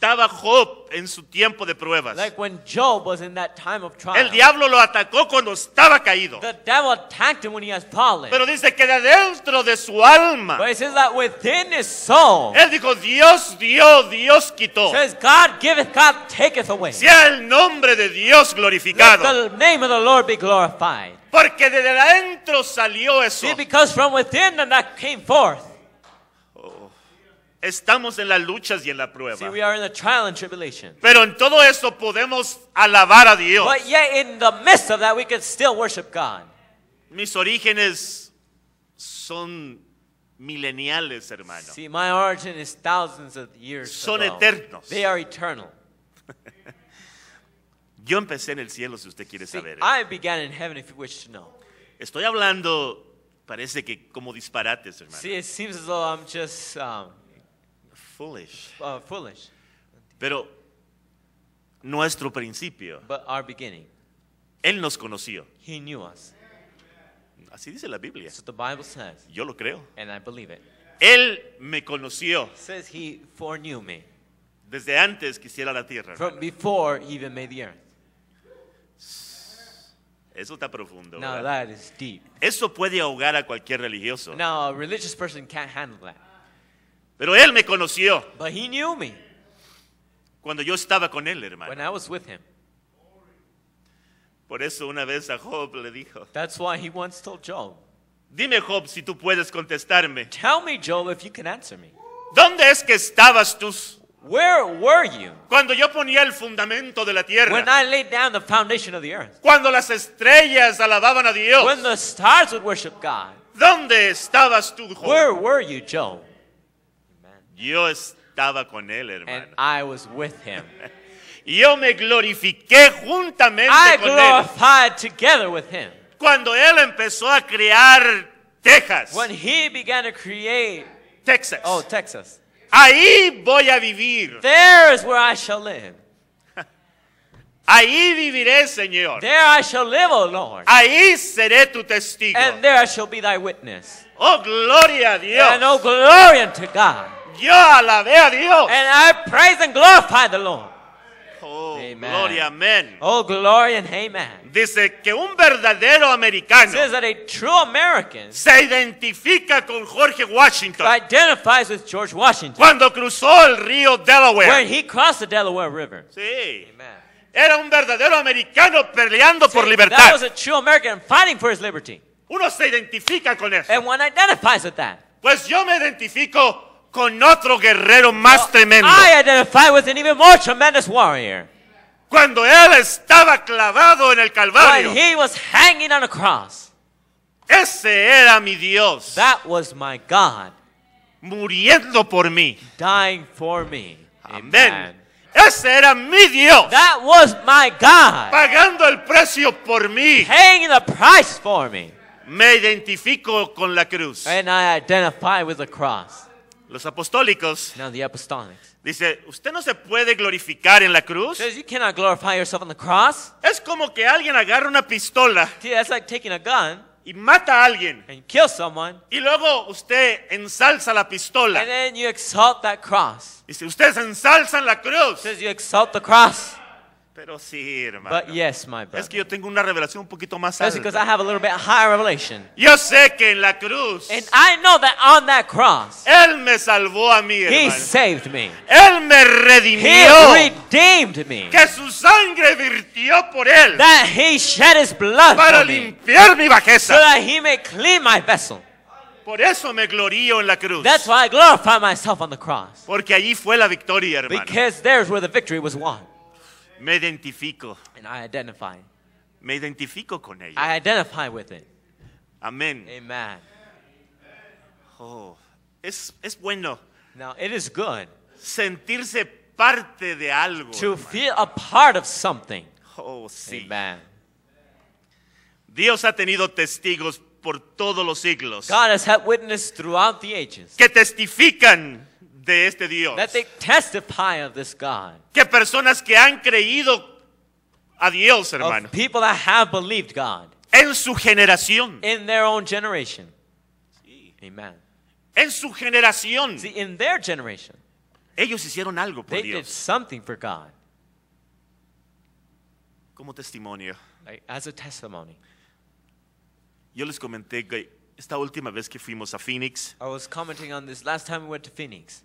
B: estaba Job en su tiempo de pruebas. Like when Job was in that time of trial. El diablo lo atacó cuando estaba caído. The devil attacked him when he has fallen. Pero dice que de dentro de su alma. But it says that within his soul. Él dijo, Dios dio, Dios quitó. Says God giveth, God taketh away. Sea el nombre de Dios glorificado. Let the name of the Lord be glorified. Porque de dentro salió eso. See, because from within and that came forth. Estamos en las luchas y en la prueba. Pero en todo esto podemos alabar a Dios. Mis orígenes son mileniales, hermano. son eternos. [LAUGHS] Yo empecé en el cielo si usted quiere saber. ¿eh? Estoy hablando parece que como disparates, hermano foolish. Uh, foolish. Pero nuestro principio. But our beginning. Él nos conoció. He knew us. Así dice la Biblia. So the Bible says, Yo lo creo. And I believe it. Él me conoció. Says he foreknew me. Desde antes que hiciera la tierra. From before he even made the earth. Eso está profundo. Now that is deep. Eso puede ahogar a cualquier religioso. Now a religious person can't handle that. Pero él me conoció. But he knew me cuando yo estaba con él, hermano. When I was with him. Por eso una vez a Job le dijo. That's why he once told Job. Dime Job si tú puedes contestarme. Tell me Job if you can answer me. ¿Dónde es que estabas tú? Where were you? Cuando yo ponía el fundamento de la tierra. When I laid down the foundation of the earth. Cuando las estrellas alababan a Dios. When the stars would worship God. ¿Dónde estabas tú, Job? Where were you, Job? Yo estaba con él, hermano. And I was with him. [LAUGHS] Yo me glorifiqué juntamente I glorified él. Together with him. Cuando él empezó a crear Texas. When he began to create Texas. Oh, Texas. Ahí voy a vivir. There is where I shall live. [LAUGHS] Ahí viviré, Señor. There I shall live, O oh Lord. Ahí seré tu testigo. And there I shall be thy witness. Oh, gloria a Dios. And oh, glory unto God yo alabé a Dios. And I praise and glorify the Lord. Oh, amen. gloria, amén. Oh, glory and amen. Dice que un verdadero americano Says that a true American se identifica con Jorge Washington. Identifies with George Washington. Cuando cruzó el río Delaware. When he crossed the Delaware River. Sí. Amen. Era un verdadero americano peleando por libertad. That was a true American fighting for his liberty. Uno se identifica con eso. And one identifies with that. Pues yo me identifico con otro guerrero más tremendo. I identify with an even more tremendous warrior. Cuando él estaba clavado en el Calvario. When he was hanging on a cross. Ese era mi Dios. That was my God. Muriendo por mí. Dying for me. Amen. Amen. Ese era mi Dios. That was my God. Pagando el precio por mí. Paying the price for me. Me identifico con la cruz. And I identify with the cross. Los apostólicos. the apostolics. Dice, usted no se puede glorificar en la cruz. Says you cannot glorify yourself on the cross. Es como que alguien agarra una pistola. See, that's like a gun. Y mata a alguien. And kill someone. Y luego usted ensalza la pistola. And then you exalt that cross. Dice, usted ensalzan la cruz. Says you exalt the cross. Pero sí, hermano. Es que yo tengo una revelación un poquito más Es because I tengo have a little bit higher revelation. Yo sé que en la cruz And I know that on that cross, él me salvó a mí, He saved me. Él me redimió. He redeemed me. Que su sangre virtió por él That He shed His blood para for me limpiar mi so bajeza. that He may clean my vessel. Por eso me glorío en la cruz. That's why I glorify myself on the cross. Porque allí fue la victoria, hermano. Because there's where the victory was won. Me identifico. And I identify. Me identifico con ella. I identify with it. Amen. Amen. Oh, es, es bueno. Now it is good sentirse parte de algo. to feel a part of something. Oh, sí. Amen. Dios ha tenido testigos por todos los siglos God has had witnesses throughout the ages que testifican de este Dios. That they testify of this God. Que personas que han creído a Dios, hermano. Of people that have believed God. En su generación. In their own generation. Sí. Amen. En su generación. See, in their generation. Ellos hicieron algo por they Dios. Did something for God. Como testimonio. Like, as a testimony. Yo les comenté que esta última vez que fuimos a Phoenix, I was commenting on this last time we went to Phoenix.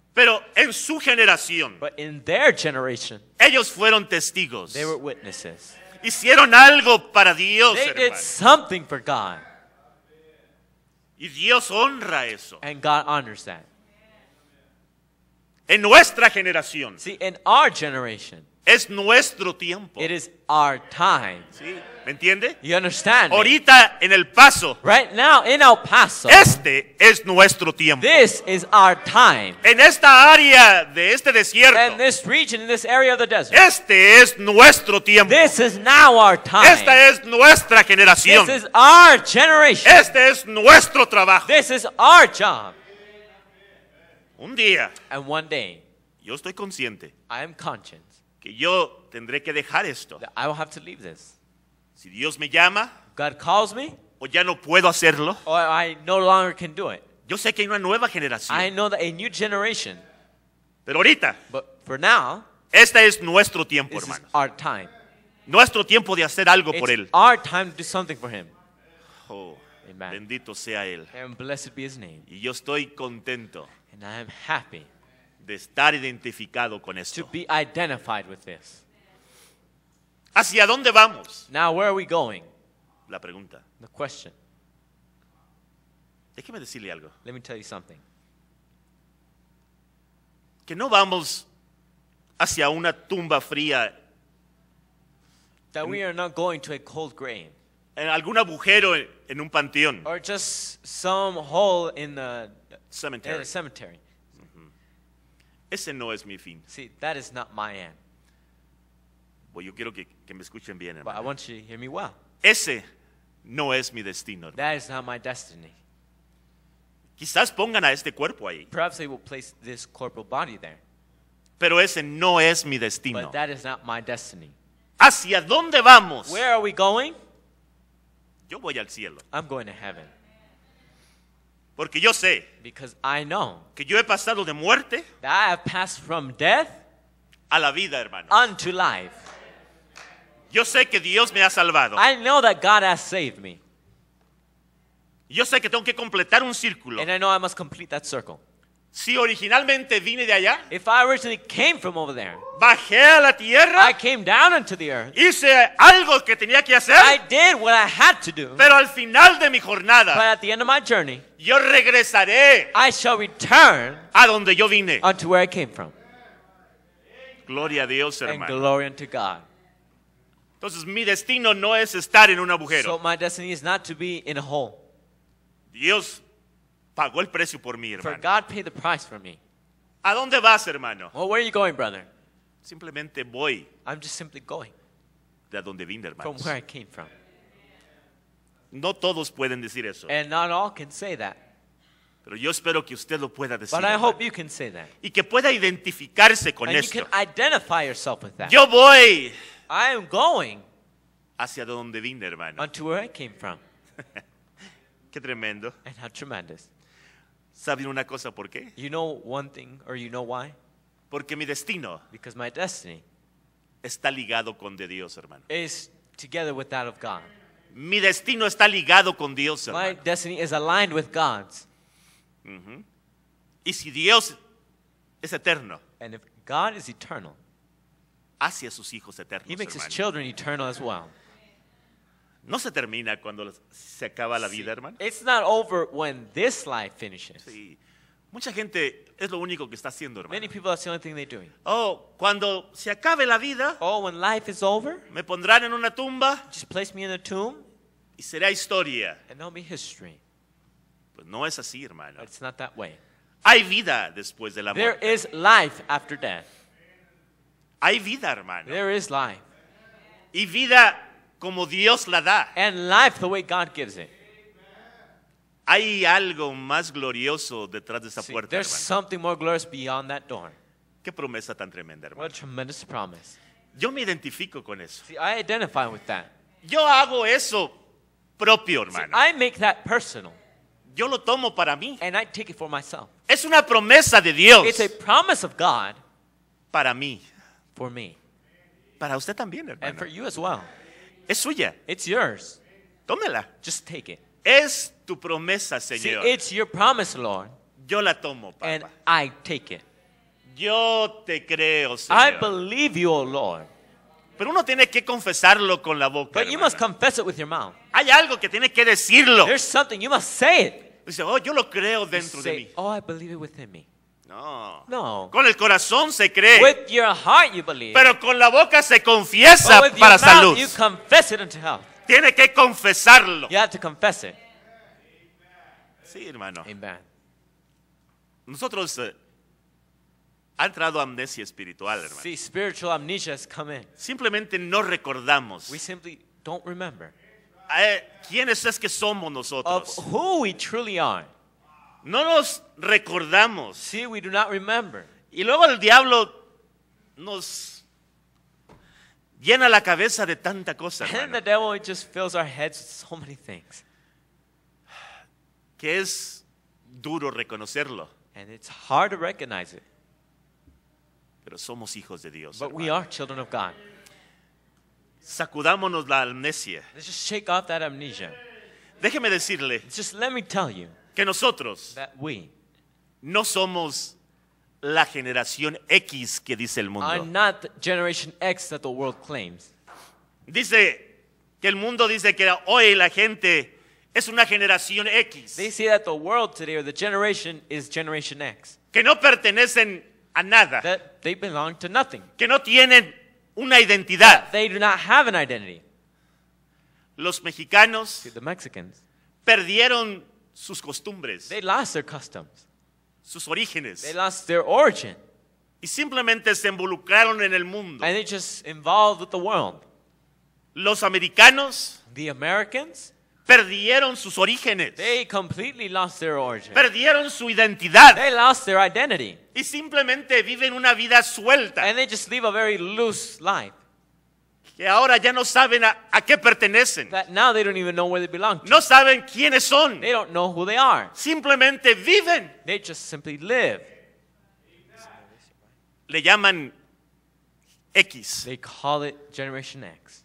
B: Pero en su generación, But in their generation, ellos fueron testigos. they were witnesses. Hicieron algo para Dios. They did something for God, Y Dios honra eso. and God honors that. En nuestra generación, See, in our generation, es nuestro tiempo. It is our time. ¿Sí? ¿Me entiende? You understand? Ahorita en el paso. Right now in El Paso. Este es nuestro tiempo. This is our time. En esta área de este desierto. In this region, in this area of the desert. Este es nuestro tiempo. This is now our time. Esta es nuestra generación. This is our generation. Este es nuestro trabajo. This is our job. Un día. And one day. Yo estoy consciente. I am conscious que yo tendré que dejar esto. Si Dios me llama me, o ya no puedo hacerlo, no yo sé que hay una nueva generación. Pero ahorita, now, este es nuestro tiempo, hermano. Nuestro tiempo de hacer algo por Él. Oh, bendito sea Él. Y yo estoy contento de estar identificado con esto. to be identified with this. ¿Hacia dónde vamos? Now, where are we going? La pregunta. The question. Déjeme decirle algo. Let me tell you something. Que no vamos hacia una tumba fría. That we are not going to a cold grave. En algún agujero en un panteón. Or just some hole in the Cemetery. in a cemetery. Ese no es mi fin. See, that is not my end. Well, yo quiero que, que me escuchen bien, But I want you to hear me well. Ese no es mi destino. hermano. That is not my destiny. Quizás pongan a este cuerpo ahí, Perhaps they will place this corporal body there, pero ese no es mi destino. but that is not my destiny. ¿Hacia dónde vamos? Where are we going? Yo voy al cielo. I'm going to heaven. Porque yo sé que yo he pasado de muerte a la vida, hermano. Yo sé que Dios me ha salvado. Yo sé que tengo que completar un círculo. Si originalmente vine de allá, if I originally came from over there, bajé a la tierra, I came down into the earth. hice algo que tenía que hacer, I did what I had to do. pero al final de mi jornada, but at the end of my journey, yo regresaré I shall return a donde yo vine. Unto where I came from. Gloria a Dios, hermano. And glory unto God. Entonces mi destino no es estar en un agujero. So my destiny is not to be in a hole. Dios pagó el precio por mí, For hermano. God paid the price for me. ¿A dónde vas, hermano? Well, where are you going, brother? Simplemente voy I'm just simply going de donde vine, from hermano. where I came from. No todos pueden decir eso, And not all can say that. pero yo espero que usted lo pueda decir But I hope you can say that. y que pueda identificarse con And you can identify yourself with that. Yo voy I am going hacia donde vine, hermano. Onto where I came from. [LAUGHS] Qué tremendo. And how tremendous. ¿Saben una cosa por qué? You know one thing, or you know why? Porque mi destino Because my destiny está ligado con de Dios, hermano. is together with that of God. Mi destino está ligado con Dios, My destiny is aligned with God's. Ujú. Y si Dios es eterno, And if God is eternal, hace a sus hijos He eternos, makes His children eternal as well. No se termina cuando se acaba la vida, hermano. It's not over when this life finishes. Sí. Mucha gente es lo único que está haciendo, hermano. Many people that's the only thing they're doing. Oh, cuando se acabe la vida, Oh, when life is over, me pondrán en una tumba just place me in a tomb y será historia. and I'll be history. Pues no es así, hermano. But it's not that way. Hay vida después de la muerte. There is life after death. Hay vida, hermano. There is life. Y vida como Dios la da. and life the way God gives it. Hay algo más glorioso detrás de esa See, puerta, there's hermano. something more glorious beyond that door. Qué promesa tan tremenda, hermano. What a tremendous promise. Yo me identifico con eso. See, I identify with that. Yo hago eso propio, See, I make that personal Yo lo tomo para mí. and I take it for myself. Es una promesa de Dios It's a promise of God para mí, for me para usted también, and for you as well. Es suya. It's yours. Tómela. Just take it. Es tu promesa, Señor. See, it's your promise, Lord. Yo la tomo, Papa. And I take it. Yo te creo, Señor. I believe you, oh Lord. Pero uno tiene que confesarlo con la boca. But you must confess it with your mouth. Hay algo que tiene que decirlo. There's something you must say it. Dice, oh, yo lo creo dentro say, de mí. Oh, I believe it within me. No. Con el corazón se cree. Pero con la boca se confiesa para salud. Tiene que confesarlo. Sí, hermano. Nosotros eh, ha entrado amnesia espiritual, hermano. Simplemente no recordamos. Eh, ¿Quiénes es que somos nosotros? No nos recordamos. See, we do not remember. Y luego el diablo nos llena la cabeza de tanta cosa. And the devil just fills our heads with so many things. Que es duro reconocerlo. And it's hard to recognize it. Pero somos hijos de Dios. But hermano. we are children of God. Sacudámonos la amnesia. Let's just shake off that amnesia. Déjeme decirle. Just let me tell you que nosotros that we no somos la generación X que dice el mundo. are not the Generation X that the world claims. Dice que el mundo dice que hoy la gente es una generación X, They say that the world today or the generation is Generation X. que no pertenecen a nada, That they belong to nothing. que no tienen una identidad. They do not have an identity. Los mexicanos The Mexicans perdieron sus costumbres. They lost their customs. Sus orígenes. They lost their origin. Y simplemente se involucraron en el mundo. And they just involved with the world. Los americanos. The Americans. Perdieron sus orígenes. They completely lost their origin. Perdieron su identidad. They lost their identity. Y simplemente viven una vida suelta. And they just live a very loose life que ahora ya no saben a, a qué pertenecen. That now they don't even know where they belong to. No saben quiénes son. They don't know who they are. Simplemente viven. They just simply live. Le llaman X. They call it Generation X.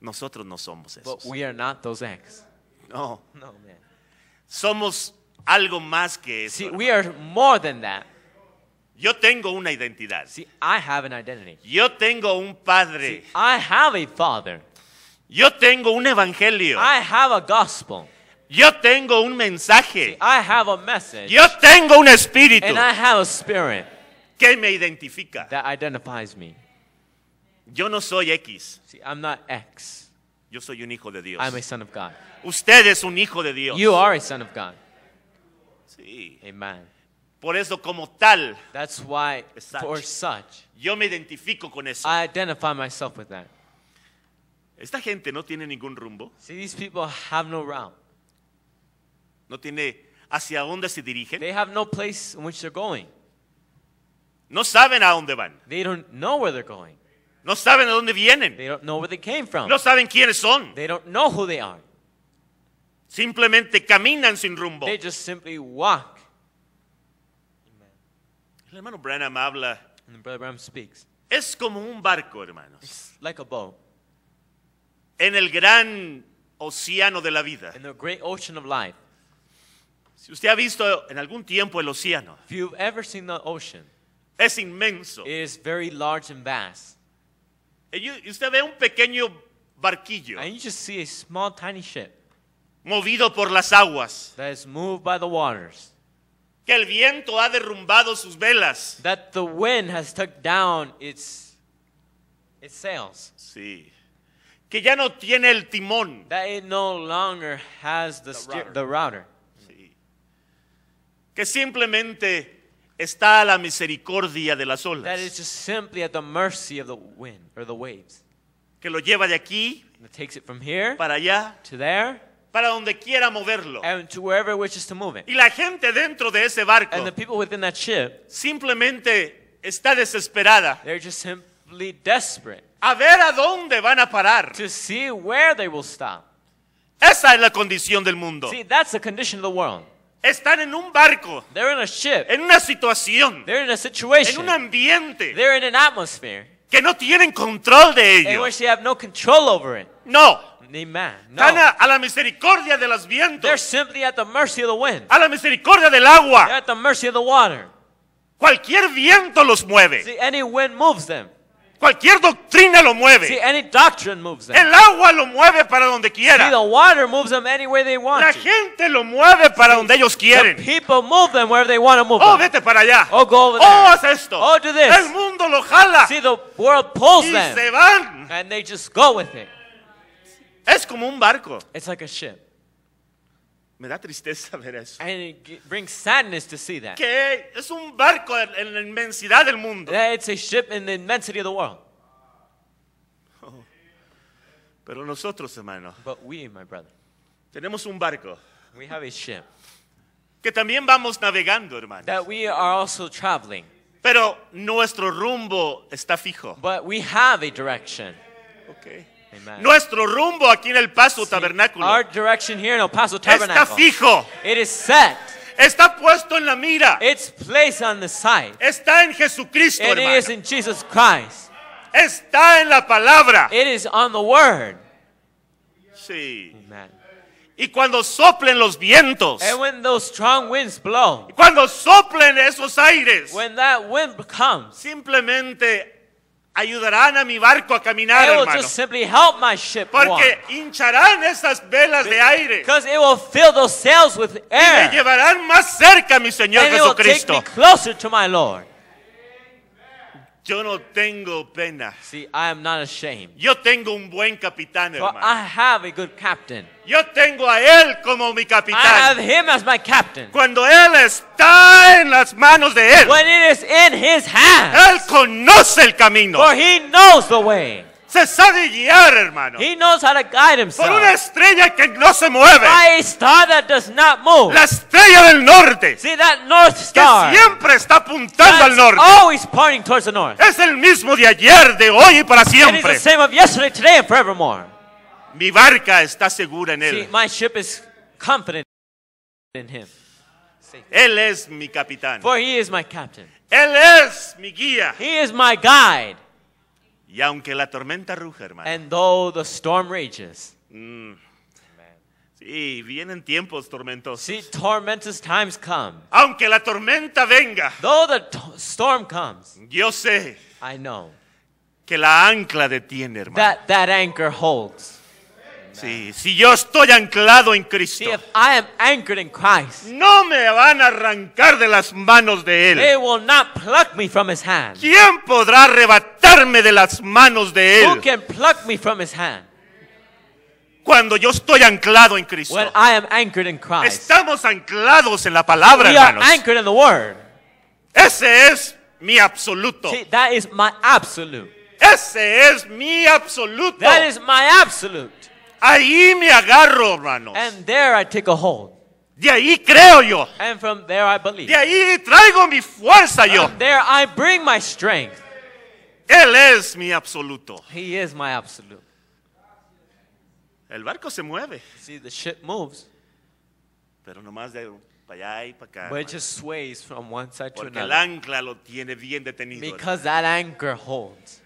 B: Nosotros no somos esos. But we are not those X. No. No, man. Somos algo más que eso. See, we are more than that. Yo tengo una identidad. See, I have an identity. Yo tengo un padre. I have a father. Yo tengo un evangelio. I have a gospel. Yo tengo un mensaje. I have a message. Yo tengo un espíritu. And I have a spirit. Que me identifica. That identifies me. Yo no soy X. See, I'm not X. Yo soy un hijo de Dios. I'm a son of God. Usted es un hijo de Dios. You are a son of God. Sí. Amen. Por eso como tal, That's why, such, for such, yo me identifico con eso. I identify myself with that. Esta gente no tiene ningún rumbo. See, these people have no route. No tiene hacia dónde se dirigen. They have no place in which they're going. No saben a dónde van. They don't know where they're going. No saben a dónde vienen. They don't know where they came from. No saben quiénes son. They don't know who they are. Simplemente caminan sin rumbo. They just simply walk el hermano Branham habla. And Brother Branham speaks. Es como un barco, hermanos. It's like a boat En el gran océano de la vida. in the great ocean of life. Si usted ha visto en algún tiempo el océano, If you've ever seen the ocean, es inmenso. it is very large and vast. Y y usted ve un pequeño barquillo And you just see a small, tiny ship movido por las aguas. that is moved by the waters que el viento ha derrumbado sus velas. That the wind has tucked down its, its sails. Sí. Que ya no tiene el timón. That it no longer has the, the router. The router. Sí. Que simplemente está a la misericordia de las olas. That is just simply at the mercy of the wind or the waves. Que lo lleva de aquí it takes it from here para allá to there para donde quiera moverlo. And to wherever it wishes to move it. Y la gente dentro de ese barco And the people within that ship simplemente está desesperada. They're just simply desperate. A ver a dónde van a parar. To see where they will stop. Esa es la condición del mundo. See, that's the condition of the world. Están en un barco. They're in a ship. En una situación. They're in a situation. En un ambiente. They're in an atmosphere. Que no tienen control de ello. No, ni man. No. Están a, a, la misericordia de los vientos. They're simply at the mercy of the wind. A la misericordia del agua. They're at the mercy of the water. Cualquier viento los mueve. See, any wind moves them. Cualquier doctrina lo mueve. See, any doctrine moves them. El agua lo mueve para donde quiera. See, the water moves them anywhere they want la gente lo mueve para donde ellos quieren. The people move them wherever they want to move oh, them. vete para allá. Oh, go over oh, haz esto. Oh, do this. El
A: mundo lo jala. See, the
B: world pulls y them. se van. And they just go with it. Es como un barco. It's like a ship. Me da tristeza ver eso. And it brings sadness to see that. Que es un barco en la inmensidad del mundo. That it's a ship in the immensity of the world. Oh. Pero nosotros, hermano. But we, my brother. Tenemos un barco. We have a ship. Que también vamos navegando, hermano. That we are also traveling. Pero nuestro rumbo está fijo. But we have a direction. Okay. Nuestro rumbo aquí en El Paso Tabernáculo our direction here in El Paso está fijo. it is set. Está puesto en la mira. It's placed on the side. Está en Jesucristo, It hermano. is in Jesus Christ. Está en la palabra. It is on the Word. Sí. Amen. Y cuando soplen los vientos, And when those strong winds blow, y cuando soplen esos aires, when that wind comes, simplemente ayudarán a mi barco a caminar, it will hermano. Just simply help my ship Porque hincharán esas velas de aire. Because it will fill those sails with air. Y me llevarán más cerca mi Señor and Jesucristo. It will take me closer to my Lord. Yo no tengo pena. See, I am not ashamed. Yo tengo un buen capitán, hermano. But I have a good captain. Yo tengo a él como mi capitán. I have him as my captain. Cuando él está en las manos de él. When it is in his hands. Él conoce el camino. For he knows the way se sabe guiar, hermano. He knows how to guide himself. Por una estrella que no se mueve. By a star that does not move. La estrella del norte. See that north star. Que siempre está apuntando al norte. Always pointing towards the north. Es el mismo de ayer, de hoy y para siempre. It it's the same of yesterday, today and forevermore. Mi barca está segura en él. See, my ship is confident in him. Él es mi capitán. For he is my captain. Él es mi guía. He is my guide. Y aunque la tormenta ruge, hermano. And though the storm rages. Mm. Sí, vienen tiempos tormentosos. See, tormentous times come. Aunque la tormenta venga. Though the storm comes. Yo sé. I know. Que la ancla detiene, hermano. That, that anchor holds. Sí, si yo estoy anclado en Cristo, See, if I am anchored in Christ, no me van a arrancar de las manos de Él. they will not pluck me from his hand. ¿Quién podrá arrebatarme de las manos de Él? Who can pluck me from his hand? cuando yo estoy anclado en Cristo? When I am anchored in Christ. Estamos anclados en la palabra, We are anchored in the word. Ese es mi absoluto. See, that is my absolute. Ese es mi absoluto. That is my absolute. Ahí me agarro, hermanos. And there I take a hold. De ahí creo yo. And from there I believe. De ahí traigo mi fuerza yo. From there I bring my strength. Él es mi absoluto. He is my absolute. El barco se mueve. See, the ship moves. Pero nomás de para allá y para acá. But it just sways from one side to another. el ancla lo tiene bien detenido. Because that anchor holds.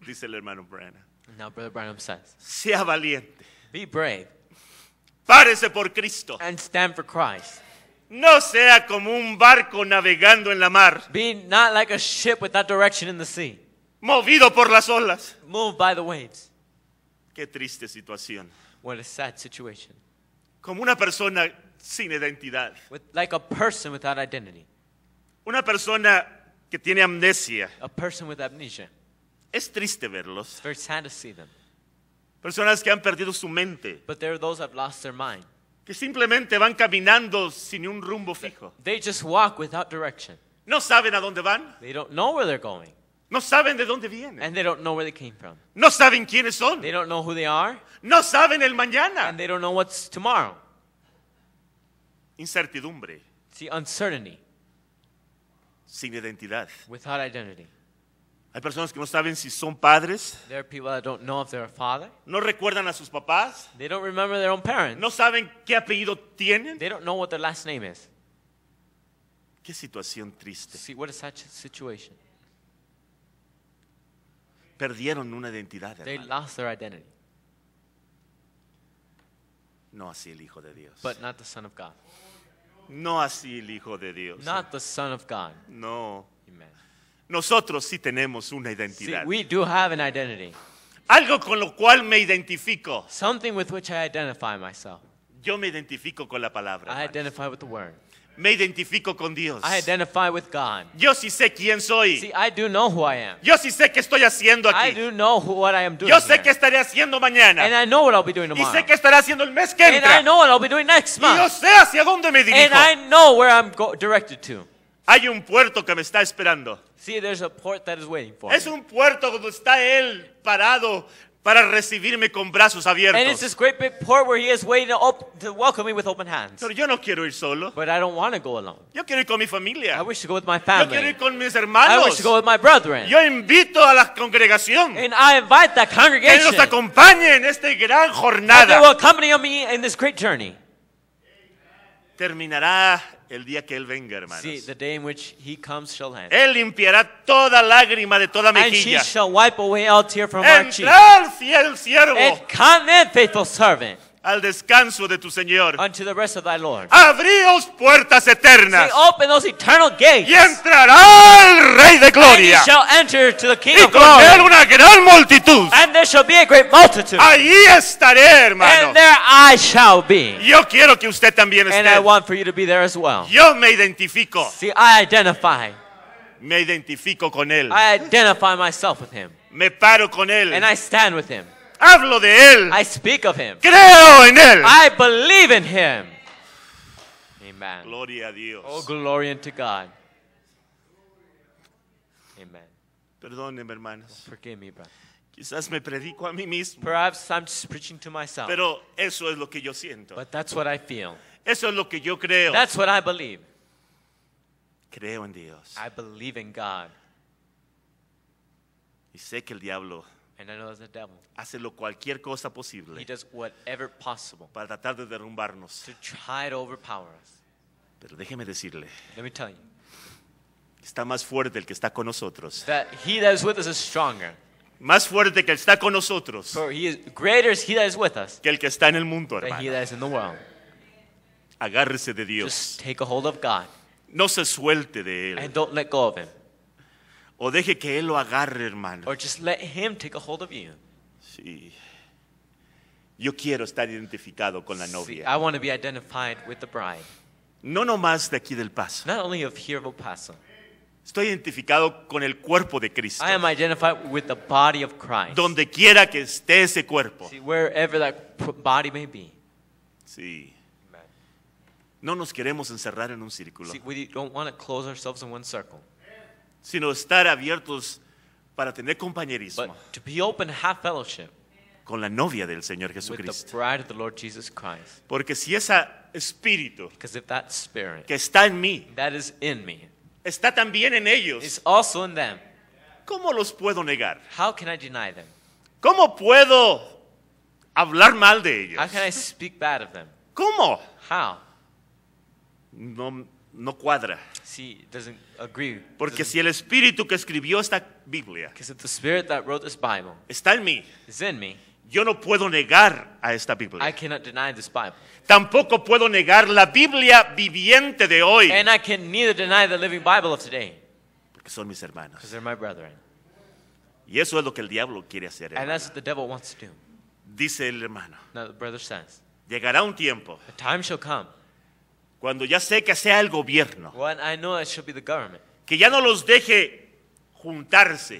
B: Dice el hermano Branham. Now Brother Branham says, sea valiente. Be brave. Párese por Cristo. And stand for Christ. No sea como un barco navegando en la mar. Be not like a ship without direction in the sea. Movido por las olas. Moved by the waves. Qué triste situación. What a sad situation. Como una persona sin identidad. With, like a person without identity. Una persona que tiene amnesia. A person with amnesia. Es triste verlos. Personas que han perdido su mente. Que simplemente van caminando sin un rumbo fijo. No saben a dónde van. No saben de dónde vienen. No saben quiénes son. No saben el mañana. tomorrow. Incertidumbre. Sin identidad. Hay personas que no saben si son padres. No recuerdan a sus papás. No saben qué apellido tienen. They don't know what their last Qué situación triste. Perdieron una identidad. No así el hijo de Dios. No así el hijo de Dios. No. Nosotros sí tenemos una See, Sí, we do have an identity, Algo con lo cual me identifico. something with which I identify myself. Yo me identifico con la palabra. I identify with the Word. Me identifico con Dios. I identify with God. Yo sí sé quién soy. See, I do know who I am. Yo sí sé qué estoy haciendo aquí. I do know who, what I am doing. Yo sé qué estaré haciendo mañana. And I know what I'll be doing tomorrow. Y sé qué estaré haciendo el mes que entra. And I know what I'll be doing next month. Y yo sé hacia dónde me dirijo. And I know where I'm go- directed to. Hay un puerto que me está esperando. See, there's a port that is waiting for Es un puerto donde está él parado para recibirme con brazos abiertos. this great big port where he is waiting to, op- to welcome me with Pero yo no quiero ir solo. But I don't want to go alone. Yo quiero ir con mi I familia. wish to go with my Yo quiero ir con mis I wish hermanos. to go with my brethren. Yo invito a la congregación And I invite that que congregation nos acompañe en esta gran that they jornada. will accompany me in this great journey terminará el día que Él venga, hermanos. Él limpiará toda lágrima de toda mejilla. shall wipe away all from fiel siervo. faithful servant al descanso de tu Señor. Unto the rest of thy Lord. Abríos puertas eternas. See, open those eternal gates. Y entrará el Rey de Gloria. And he shall enter to the King y of con él una gran multitud. And there shall be a great multitude. Allí estaré, hermano. And there I shall be. Yo quiero que usted también esté. And I want for you to be there as well. Yo me identifico. See, I identify. Me identifico con él. I identify myself with him. Me paro con él. And I stand with him. Hablo de él. I speak of him. Creo en él. I believe in him. Amen. Gloria a Dios. Oh, glory unto God. Amen. Perdóneme, hermanos. Oh, forgive me, brother. Quizás me predico a mí mismo. Perhaps I'm just preaching to myself. Pero eso es lo que yo siento. But that's what I feel. Eso es lo que yo creo. That's what I believe. Creo en Dios. I believe in God. Y sé que el diablo And I know the devil. Hace lo cualquier cosa posible. He does whatever possible para tratar de derrumbarnos. To try to overpower us. Pero déjeme decirle. Let me tell you. Está más fuerte el que está con nosotros. That he that is with us is stronger. Más fuerte que el que está con nosotros. For he is greater is he that is with us. Que el que está en el mundo, hermano. He that is in the world. Agárrese de Dios. Just take a hold of God. No se suelte de él. And don't let go of him. O deje que él lo agarre, hermano. Or just let him take a hold of you. Sí. Yo quiero estar identificado con la See, novia. I want to be identified with the bride. No nomás de aquí del paso. Not only of here of Paso. Estoy identificado con el cuerpo de Cristo. I am identified with the body of Christ. Donde quiera que esté ese cuerpo. See, wherever that body may be. Sí. Amen. No nos queremos encerrar en un círculo. See, we don't want to close ourselves in one circle sino estar abiertos para tener compañerismo con la novia del Señor Jesucristo. Porque si ese espíritu que está en mí está también en ellos, ¿cómo los puedo negar? ¿Cómo puedo hablar mal de ellos? ¿Cómo? No, no cuadra. Sí, doesn't agree. Porque doesn't, si el espíritu que escribió esta Biblia because the spirit that wrote this Bible está en mí, is in me, yo no puedo negar a esta Biblia. I cannot deny this Bible. Tampoco puedo negar la Biblia viviente de hoy. And I can neither deny the living Bible of today. Porque son mis hermanos. Because they're my brethren. Y eso es lo que el diablo quiere hacer. And that's what the devil wants to do. Dice el hermano. Now the brother says. Llegará un tiempo. A time shall come cuando ya sé que sea el gobierno. Que ya no los deje juntarse.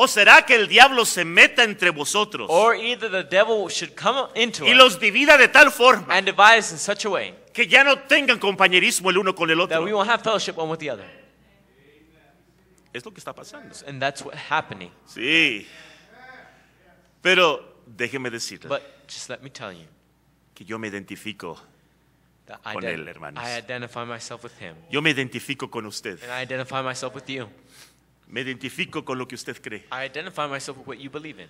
B: ¿O será que el diablo se meta entre vosotros y los divida de tal forma que ya no tengan compañerismo el uno con el otro? Es lo que está pasando. Sí. Pero déjeme decirle que yo me identifico con él, hermanos. Yo me identifico con usted. And I identify myself with you. Me identifico con lo que usted cree. I identify myself with what you believe in.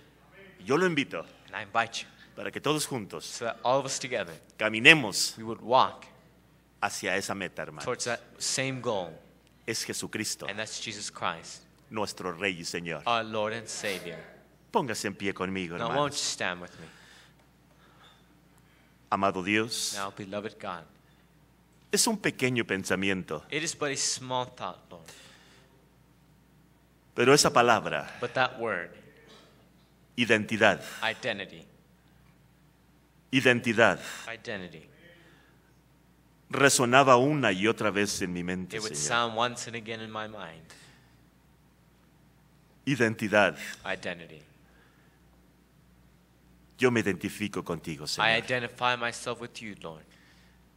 B: Yo lo invito I invite you. para que todos juntos so that all of us together, caminemos we would walk hacia esa meta, hermanos. That same goal. Es Jesucristo, and that's Jesus Christ, nuestro Rey y Señor. Our Lord and Savior. Póngase en pie conmigo, Now, hermanos. Won't you stand with me? Amado Dios, Now, beloved God, es un pequeño pensamiento, it is but a small thought, Lord, pero esa palabra, but that word, identidad, identity, identidad, identity, resonaba una y otra vez en mi mente, it would Señor. sound once and again in my mind. Identidad, identity, yo me identifico contigo, Señor. I identify myself with you, Lord.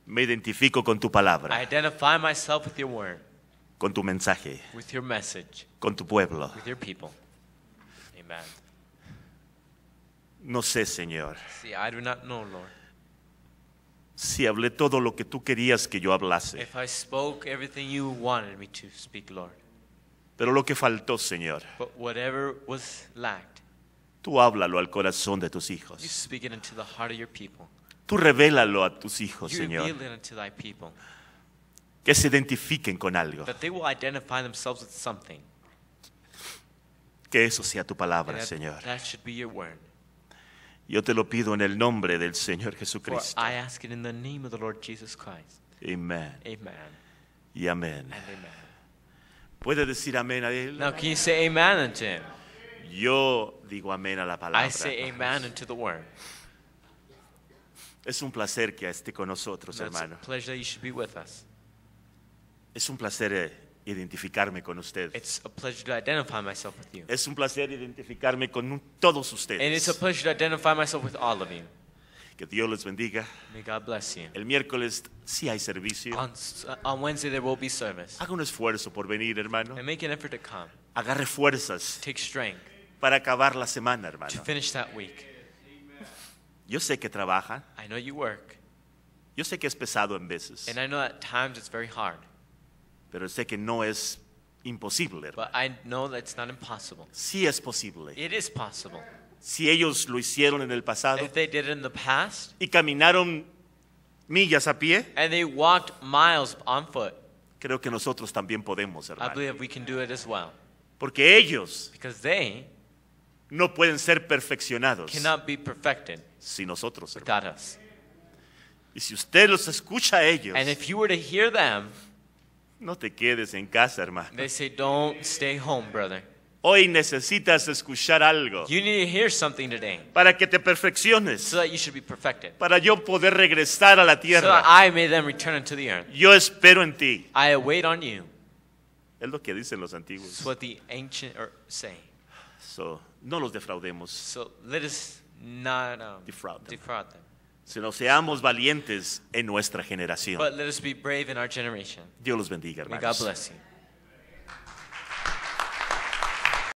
B: Me identifico con tu palabra. I identify myself with your word. Con tu mensaje. With your message. Con tu pueblo. With your people. Amen. No sé, Señor. See, I do not know, Lord. Si hablé todo lo que tú querías que yo hablase. If I spoke everything you wanted me to speak, Lord. Pero lo que faltó, Señor. But whatever was lack. Tú háblalo al corazón de tus hijos. Tú revélalo a tus hijos, Señor. Que se identifiquen con algo. Que eso sea tu palabra, Señor. Yo te lo pido en el nombre del Señor Jesucristo. Amén y amén. ¿Puede decir amén a él? Yo digo amén a la palabra. I say amen unto the word. Es un placer que esté con nosotros, hermano. A pleasure that you should be with us. Es un placer eh, identificarme con usted. It's a pleasure to identify myself with you. Es un placer identificarme con todos ustedes. And it's a pleasure to identify myself with all of you. Que Dios les bendiga. May God bless you. El miércoles sí hay servicio. On, uh, on Wednesday there will be service. Haga un esfuerzo por venir, hermano. And make an effort to come. Agarre fuerzas. Take strength para acabar la semana, hermano. to finish that week. Yo sé que trabaja, I know you work, yo sé que es pesado en veces, and I know at times it's very hard, pero sé que no es imposible. hermano. but I know that it's not impossible. Sí es posible. It is possible. Si ellos lo hicieron en el pasado If they did it in the past y caminaron millas a pie, and they walked miles on foot, creo que nosotros también podemos, I believe we can do it as well. Porque ellos Because they no pueden ser perfeccionados si sin nosotros. Y si usted los escucha a ellos, no te quedes en casa, hermano. Hoy necesitas escuchar algo para que te perfecciones, para yo poder regresar a la tierra. Yo espero en ti. Es lo que dicen los antiguos. No los defraudemos. So let us not um, defraud them. defraud them. Sino seamos valientes en nuestra generación. But let us be brave in our generation. Dios los bendiga, hermanos. May God bless you.